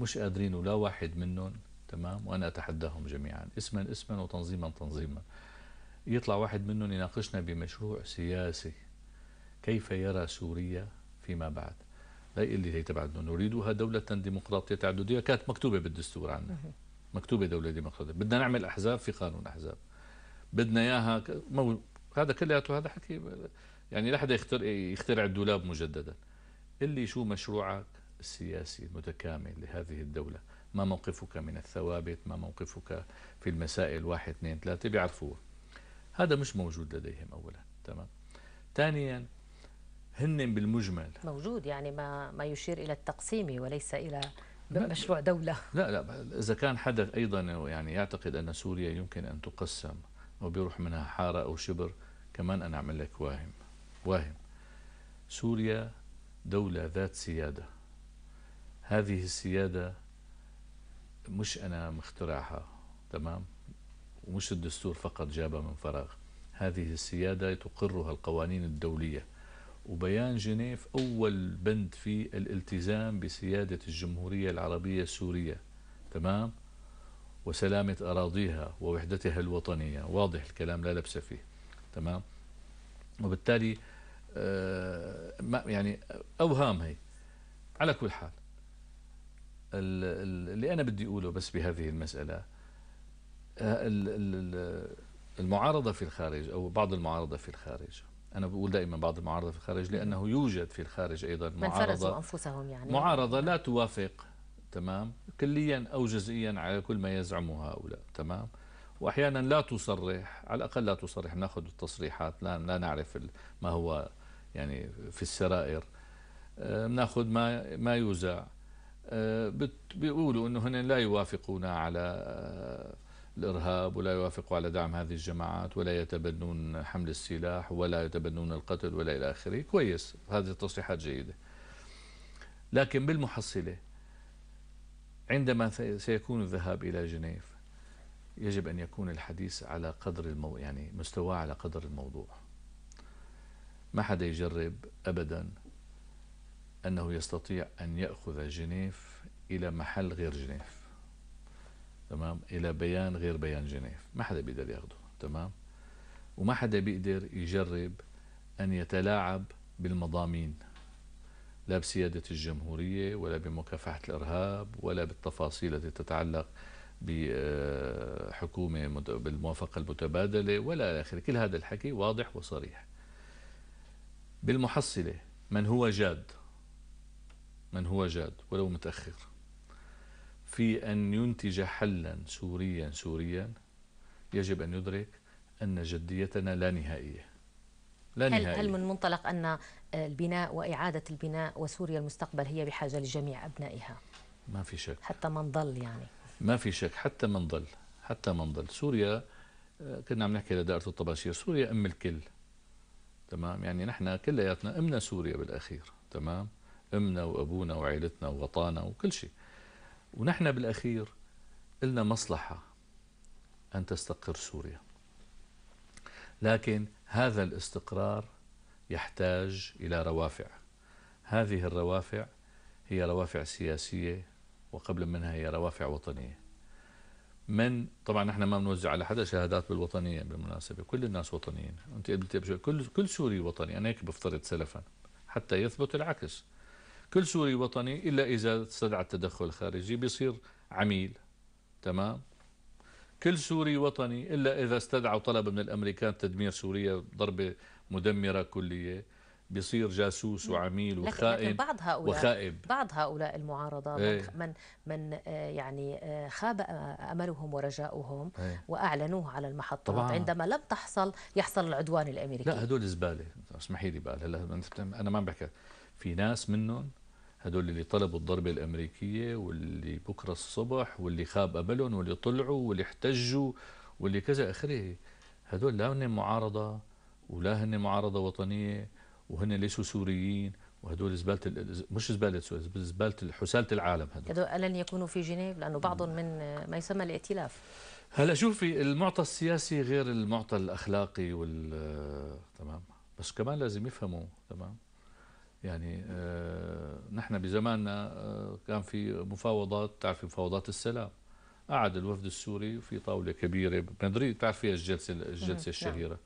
[SPEAKER 2] مش قادرين ولا واحد منهم تمام وأنا أتحداهم جميعا اسما اسما وتنظيما تنظيما يطلع واحد منهم يناقشنا بمشروع سياسي كيف يرى سوريا فيما بعد هي اللي هي تبع نريدها دولة ديمقراطية تعددية كانت مكتوبة بالدستور عندنا مكتوبة دولة ديمقراطية بدنا نعمل أحزاب في قانون أحزاب بدنا إياها مو... هذا كلياته هذا حكي يعني لا حدا يخترع يخترع الدولاب مجددا اللي شو مشروعك السياسي المتكامل لهذه الدولة ما موقفك من الثوابت ما موقفك في المسائل واحد اثنين ثلاثة بيعرفوها هذا مش موجود لديهم أولا تمام ثانيا هن بالمجمل
[SPEAKER 1] موجود يعني ما ما يشير الى التقسيم وليس الى مشروع دولة
[SPEAKER 2] لا لا إذا كان حدا أيضا يعني يعتقد أن سوريا يمكن أن تقسم وبيروح منها حارة أو شبر كمان أنا أعمل لك واهم واهم سوريا دولة ذات سيادة هذه السيادة مش أنا مخترعها تمام ومش الدستور فقط جابها من فراغ هذه السيادة تقرها القوانين الدولية وبيان جنيف أول بند في الالتزام بسيادة الجمهورية العربية السورية تمام وسلامة أراضيها ووحدتها الوطنية واضح الكلام لا لبس فيه تمام وبالتالي آه، ما يعني أوهام هي على كل حال اللي أنا بدي أقوله بس بهذه المسألة آه، المعارضة في الخارج أو بعض المعارضة في الخارج أنا بقول دائما بعض المعارضة في الخارج لأنه يوجد في الخارج أيضا معارضة من
[SPEAKER 1] أنفسهم يعني
[SPEAKER 2] معارضة لا توافق تمام كليا أو جزئيا على كل ما يزعمه هؤلاء تمام وأحيانا لا تصرح على الأقل لا تصرح نأخذ التصريحات لا, لا نعرف ما هو يعني في السرائر آه، ناخذ ما ما يوزع آه، بيقولوا انه هن لا يوافقون على آه، الإرهاب ولا يوافقوا على دعم هذه الجماعات ولا يتبنون حمل السلاح ولا يتبنون القتل ولا إلى آخره كويس هذه التصريحات جيدة لكن بالمحصلة عندما سيكون الذهاب إلى جنيف يجب أن يكون الحديث على قدر المو... يعني مستواه على قدر الموضوع ما حدا يجرب أبدا أنه يستطيع أن يأخذ جنيف إلى محل غير جنيف تمام الى بيان غير بيان جنيف ما حدا بيقدر ياخده تمام وما حدا بيقدر يجرب ان يتلاعب بالمضامين لا بسيادة الجمهورية ولا بمكافحة الإرهاب ولا بالتفاصيل التي تتعلق بحكومة بالموافقة المتبادلة ولا آخره كل هذا الحكي واضح وصريح بالمحصلة من هو جاد من هو جاد ولو متأخر في أن ينتج حلا سوريا سوريا يجب أن يدرك أن جديتنا لا نهائية لا نهائية هل, هل من
[SPEAKER 1] منطلق أن البناء وإعادة البناء وسوريا المستقبل هي بحاجة لجميع أبنائها ما في شك حتى من ضل يعني
[SPEAKER 2] ما في شك حتى من ضل حتى من ضل سوريا آه، كنا عم نحكي لدائرة الطباشير سوريا أم الكل تمام يعني نحن كلياتنا أمنا سوريا بالأخير تمام أمنا وأبونا وعائلتنا ووطانا وكل شيء ونحن بالأخير لنا مصلحة أن تستقر سوريا لكن هذا الاستقرار يحتاج إلى روافع هذه الروافع هي روافع سياسية وقبل منها هي روافع وطنية من طبعا نحن ما بنوزع على حدا شهادات بالوطنيه بالمناسبه كل الناس وطنيين انت كل كل سوري وطني انا هيك بفترض سلفا حتى يثبت العكس كل سوري وطني إلا إذا استدعى التدخل الخارجي بيصير عميل تمام كل سوري وطني إلا إذا استدعى طلب من الأمريكان تدمير سوريا ضربة مدمرة كلية بيصير جاسوس وعميل وخائن لكن بعض هؤلاء وخائب
[SPEAKER 1] بعض هؤلاء المعارضة ايه من من آه، يعني آه، خاب أملهم ورجاؤهم ايه وأعلنوه على المحطات طبعا عندما لم تحصل يحصل العدوان الأمريكي لا
[SPEAKER 2] هدول زبالة اسمحي لي بقى هلا أنا ما عم بحكي في ناس منهم هدول اللي طلبوا الضربة الأمريكية واللي بكرة الصبح واللي خاب أملهم واللي طلعوا واللي احتجوا واللي كذا آخره هدول لا هن معارضة ولا هن معارضة وطنية وهن ليسوا سوريين وهدول زبالة مش زبالة سوريا زبالة حسالة العالم
[SPEAKER 1] هدول هدول ألن يكونوا في جنيف لأنه بعضهم من ما يسمى الائتلاف
[SPEAKER 2] هلا شوفي المعطى السياسي غير المعطى الأخلاقي وال تمام بس كمان لازم يفهموا تمام يعني آه، نحن بزماننا آه، كان في مفاوضات تعرف مفاوضات السلام قعد الوفد السوري في طاوله كبيره بمدريد تعرف فيها الجلسه الجلسه نعم. الشهيره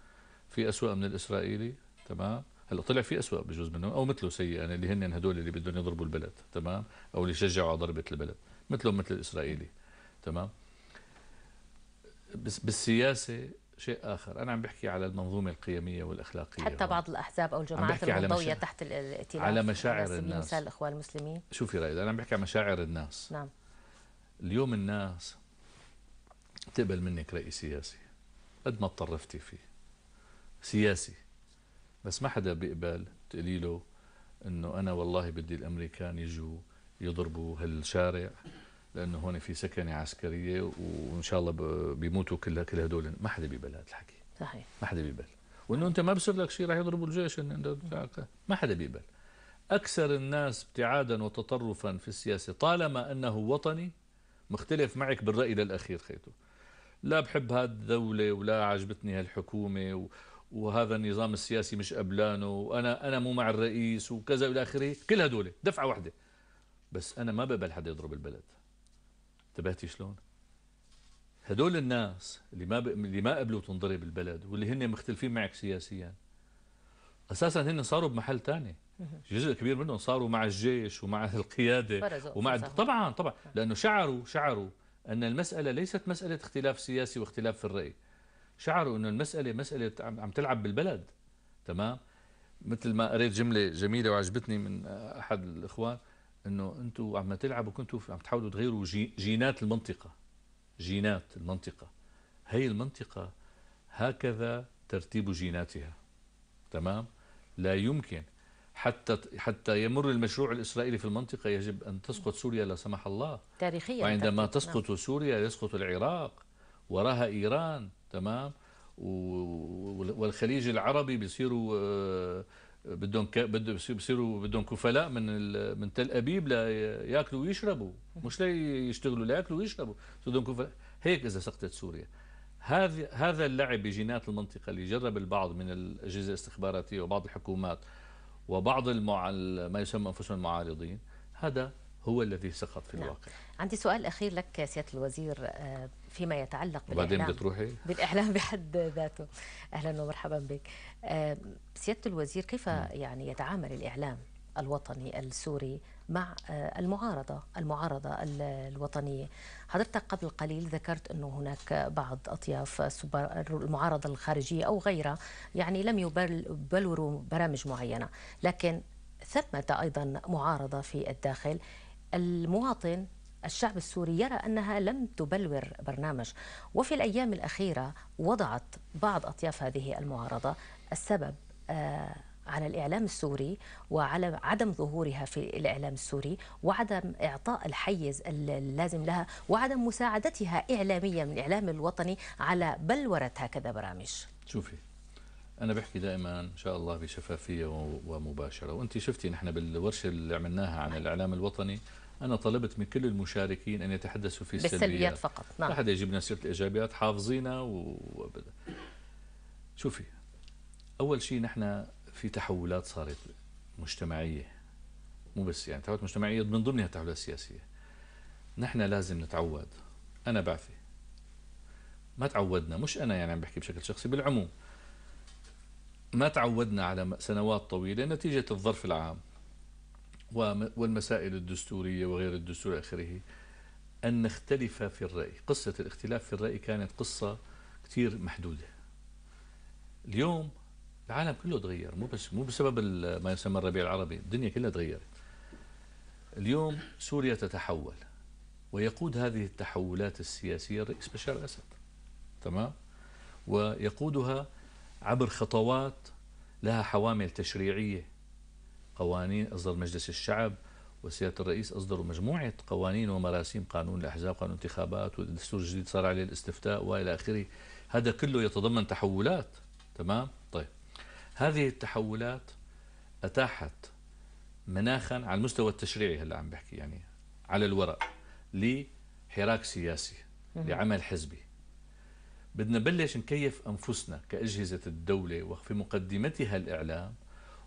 [SPEAKER 2] في اسوء من الاسرائيلي تمام هلا طلع في اسوء بجوز منهم او مثله سيء يعني اللي هن هدول اللي بدهم يضربوا البلد تمام او اللي شجعوا على ضربه البلد مثلهم مثل الاسرائيلي تمام بس بالسياسه شيء آخر أنا عم بحكي على المنظومة القيمية والأخلاقية حتى بعض
[SPEAKER 1] الأحزاب أو الجماعات المنضوية تحت الائتلاف على مشاعر على الناس مثال الإخوان المسلمين
[SPEAKER 2] شوفي رأيي أنا عم بحكي على مشاعر الناس نعم اليوم الناس تقبل منك رأي سياسي قد ما تطرفتي فيه سياسي بس ما حدا بيقبل تقولي له انه انا والله بدي الامريكان يجوا يضربوا هالشارع لانه هون في سكنه عسكريه وان شاء الله بيموتوا كل كل هدول ما حدا بيبل هذا الحكي صحيح ما حدا بيبل وانه انت ما بصير لك شيء راح يضربوا الجيش ما حدا بيقبل اكثر الناس ابتعادا وتطرفا في السياسه طالما انه وطني مختلف معك بالراي للاخير خيتو لا بحب هذه الدوله ولا عجبتني هالحكومه وهذا النظام السياسي مش قبلانه وانا انا مو مع الرئيس وكذا الى اخره كل هدول دفعه واحده بس انا ما بقبل حدا يضرب البلد انتبهتي شلون هدول الناس اللي ما ب... اللي ما قبلوا تنضرب البلد واللي هن مختلفين معك سياسيا اساسا هن صاروا بمحل ثاني جزء كبير منهم صاروا مع الجيش ومع القياده ومع طبعا طبعا لانه شعروا شعروا ان المساله ليست مساله اختلاف سياسي واختلاف في الراي شعروا انه المساله مساله عم تلعب بالبلد تمام مثل ما قريت جمله جميله وعجبتني من احد الاخوان انه انتم عم تلعبوا كنتوا عم تحاولوا تغيروا جينات المنطقه جينات المنطقه هي المنطقه هكذا ترتيب جيناتها تمام لا يمكن حتى حتى يمر المشروع الاسرائيلي في المنطقه يجب ان تسقط سوريا لا سمح الله
[SPEAKER 1] تاريخيا وعندما تسقط
[SPEAKER 2] نعم. سوريا يسقط العراق وراها ايران تمام والخليج العربي بيصيروا آه، بدهم ك... بدهم بصيروا بدهم كفلاء من ال... من تل ابيب لياكلوا ويشربوا مش ليشتغلوا لياكلوا ويشربوا بدهم كفلاء هيك اذا سقطت سوريا هذا هذا اللعب بجينات المنطقه اللي جرب البعض من الاجهزه الاستخباراتيه وبعض الحكومات وبعض المع... ما يسمى انفسهم المعارضين هذا هو الذي سقط في نعم. الواقع
[SPEAKER 1] عندي سؤال أخير لك سيادة الوزير آه، فيما يتعلق بالإعلام بتروحي بالإعلام بحد ذاته أهلا ومرحبا بك آه، سيادة الوزير كيف نعم. يعني يتعامل الإعلام الوطني السوري مع آه، المعارضة المعارضة الوطنية حضرتك قبل قليل ذكرت أنه هناك بعض أطياف المعارضة الخارجية أو غيرها يعني لم يبلوروا برامج معينة لكن ثمة أيضا معارضة في الداخل المواطن الشعب السوري يرى أنها لم تبلور برنامج وفي الأيام الأخيرة وضعت بعض أطياف هذه المعارضة السبب آه، على الإعلام السوري وعلى عدم ظهورها في الإعلام السوري وعدم إعطاء الحيز اللازم لها وعدم مساعدتها إعلاميا من الإعلام الوطني على بلورة هكذا برامج شوفي
[SPEAKER 2] أنا بحكي دائما إن شاء الله بشفافية ومباشرة وأنت شفتي نحن بالورشة اللي عملناها عن الإعلام الوطني أنا طلبت من كل المشاركين أن يتحدثوا في السلبيات, السلبيات فقط نعم لا حدا يجيب لنا سيرة الإيجابيات حافظينا و شوفي أول شيء نحن في تحولات صارت مجتمعية مو بس يعني تحولات مجتمعية من ضمنها تحولات سياسية نحن لازم نتعود أنا بعثي ما تعودنا مش أنا يعني عم بحكي بشكل شخصي بالعموم ما تعودنا على سنوات طويلة نتيجة الظرف العام والمسائل الدستورية وغير الدستور آخره أن نختلف في الرأي قصة الاختلاف في الرأي كانت قصة كثير محدودة اليوم العالم كله تغير مو بس مو بسبب ما يسمى الربيع العربي الدنيا كلها تغيرت اليوم سوريا تتحول ويقود هذه التحولات السياسية الرئيس بشار الأسد تمام ويقودها عبر خطوات لها حوامل تشريعية قوانين أصدر مجلس الشعب وسيادة الرئيس أصدروا مجموعة قوانين ومراسيم قانون الأحزاب قانون الانتخابات والدستور الجديد صار عليه الاستفتاء وإلى آخره هذا كله يتضمن تحولات تمام طيب هذه التحولات أتاحت مناخا على المستوى التشريعي هلا عم بحكي يعني على الورق لحراك سياسي لعمل حزبي بدنا نبلش نكيف أنفسنا كأجهزة الدولة وفي مقدمتها الإعلام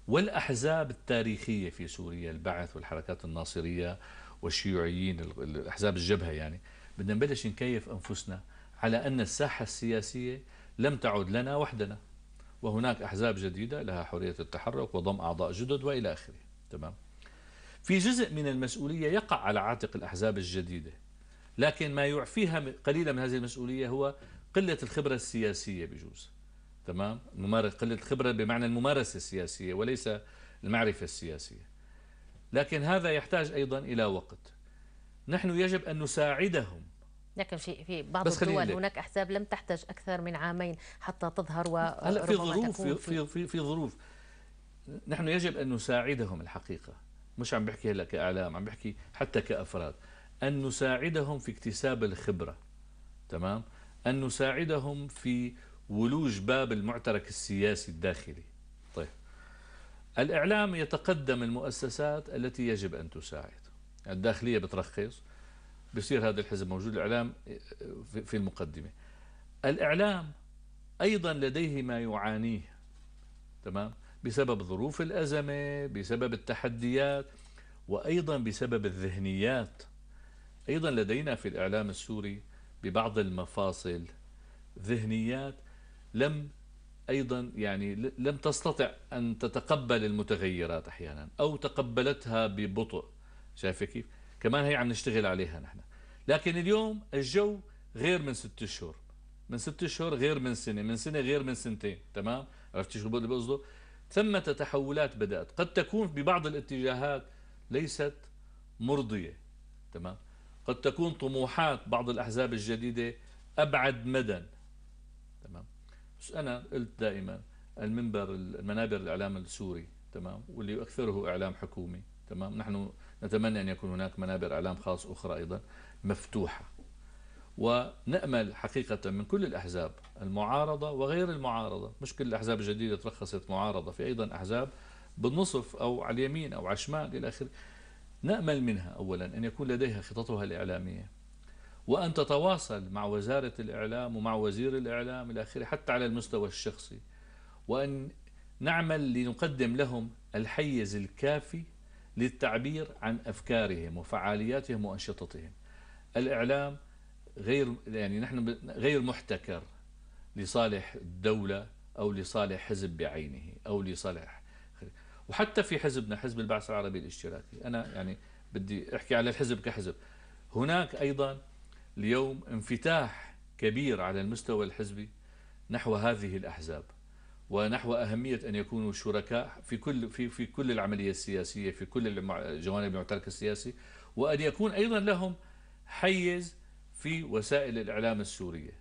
[SPEAKER 2] والأحزاب التاريخية في سوريا البعث والحركات الناصرية والشيوعيين الأحزاب الجبهة يعني بدنا نبلش نكيف أنفسنا على أن الساحة السياسية لم تعد لنا وحدنا وهناك أحزاب جديدة لها حرية التحرك وضم أعضاء جدد وإلى آخره تمام في جزء من المسؤولية يقع على عاتق الأحزاب الجديدة لكن ما يعفيها قليلا من هذه المسؤولية هو قلة الخبرة السياسية بجوز تمام ممارسة قلة الخبرة بمعنى الممارسة السياسية وليس المعرفة السياسية لكن هذا يحتاج أيضا إلى وقت نحن يجب أن نساعدهم
[SPEAKER 1] لكن في في بعض الدول هناك احزاب لم تحتاج اكثر من عامين حتى تظهر وربما في ظروف في, في
[SPEAKER 2] في في ظروف نحن يجب ان نساعدهم الحقيقه مش عم بحكي هلا كاعلام عم بحكي حتى كافراد ان نساعدهم في اكتساب الخبره تمام ان نساعدهم في ولوج باب المعترك السياسي الداخلي طيب الإعلام يتقدم المؤسسات التي يجب أن تساعد الداخلية بترخص بصير هذا الحزب موجود الإعلام في المقدمة الإعلام أيضا لديه ما يعانيه تمام بسبب ظروف الأزمة بسبب التحديات وأيضا بسبب الذهنيات أيضا لدينا في الإعلام السوري ببعض المفاصل ذهنيات لم أيضا يعني لم تستطع أن تتقبل المتغيرات أحيانا أو تقبلتها ببطء شايفة كيف كمان هي عم نشتغل عليها نحن لكن اليوم الجو غير من ست شهور من ست شهور غير من سنة من سنة غير من سنتين تمام عرفت شو اللي بقصده ثمة تحولات بدأت قد تكون ببعض الاتجاهات ليست مرضية تمام قد تكون طموحات بعض الأحزاب الجديدة أبعد مدى أنا قلت دائما المنبر المنابر الإعلام السوري تمام واللي أكثره إعلام حكومي تمام نحن نتمنى أن يكون هناك منابر إعلام خاص أخرى أيضا مفتوحة ونأمل حقيقة من كل الأحزاب المعارضة وغير المعارضة مش كل الأحزاب الجديدة ترخصت معارضة في أيضا أحزاب بالنصف أو على اليمين أو على الشمال إلى آخره نأمل منها أولا أن يكون لديها خططها الإعلامية وأن تتواصل مع وزارة الإعلام ومع وزير الإعلام إلى آخره حتى على المستوى الشخصي وأن نعمل لنقدم لهم الحيز الكافي للتعبير عن أفكارهم وفعالياتهم وأنشطتهم الإعلام غير يعني نحن غير محتكر لصالح الدولة أو لصالح حزب بعينه أو لصالح وحتى في حزبنا حزب البعث العربي الاشتراكي أنا يعني بدي أحكي على الحزب كحزب هناك أيضا اليوم انفتاح كبير على المستوى الحزبي نحو هذه الأحزاب ونحو أهمية أن يكونوا شركاء في كل في في كل العملية السياسية في كل الجوانب المعترك السياسي وأن يكون أيضا لهم حيز في وسائل الإعلام السورية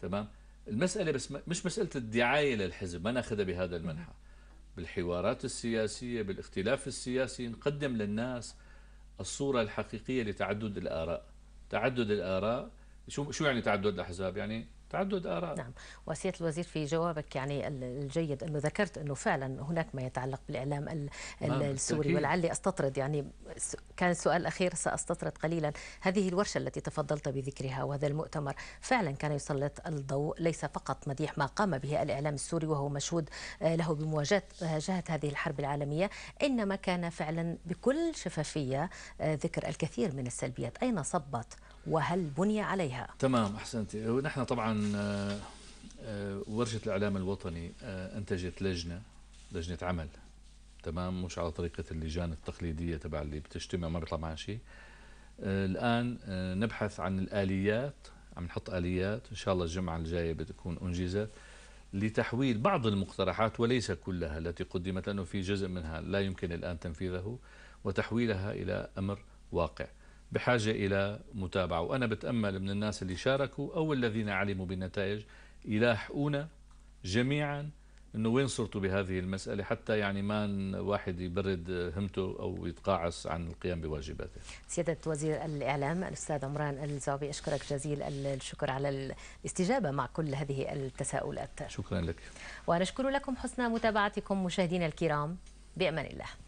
[SPEAKER 2] تمام المسألة بس مش مسألة الدعاية للحزب ما ناخذها بهذا المنحى بالحوارات السياسية بالاختلاف السياسي نقدم للناس الصورة الحقيقية لتعدد الآراء تعدد الآراء شو شو يعني تعدد الأحزاب يعني تعدد آراء نعم
[SPEAKER 1] وسيادة الوزير في جوابك يعني الجيد أنه ذكرت أنه فعلا هناك ما يتعلق بالإعلام نعم، السوري ولعلي أستطرد يعني كان سؤال أخير سأستطرد قليلا هذه الورشة التي تفضلت بذكرها وهذا المؤتمر فعلا كان يسلط الضوء ليس فقط مديح ما قام به الإعلام السوري وهو مشهود آه، له بمواجهة آه، هذه الحرب العالمية إنما كان فعلا بكل شفافية آه، ذكر الكثير من السلبيات أين صبت وهل بني عليها
[SPEAKER 2] تمام أحسنت ونحن طبعا آه، آه، ورشة الإعلام الوطني آه، أنتجت لجنة لجنة عمل تمام مش على طريقة اللجان التقليدية تبع اللي بتجتمع ما بيطلع معها شيء الآن نبحث عن الآليات عم نحط آليات إن شاء الله الجمعة الجاية بتكون أنجزت لتحويل بعض المقترحات وليس كلها التي قدمت لأنه في جزء منها لا يمكن الآن تنفيذه وتحويلها إلى أمر واقع بحاجة إلى متابعة وأنا بتأمل من الناس اللي شاركوا أو الذين علموا بالنتائج يلاحقونا جميعا أنه وين صرتوا بهذه المسألة حتى يعني ما واحد يبرد همته أو يتقاعس عن القيام بواجباته
[SPEAKER 1] سيادة وزير الإعلام الأستاذ عمران الزعبي أشكرك جزيل الشكر على الاستجابة مع كل هذه التساؤلات شكرا لك ونشكر لكم حسن متابعتكم مشاهدينا الكرام بأمان الله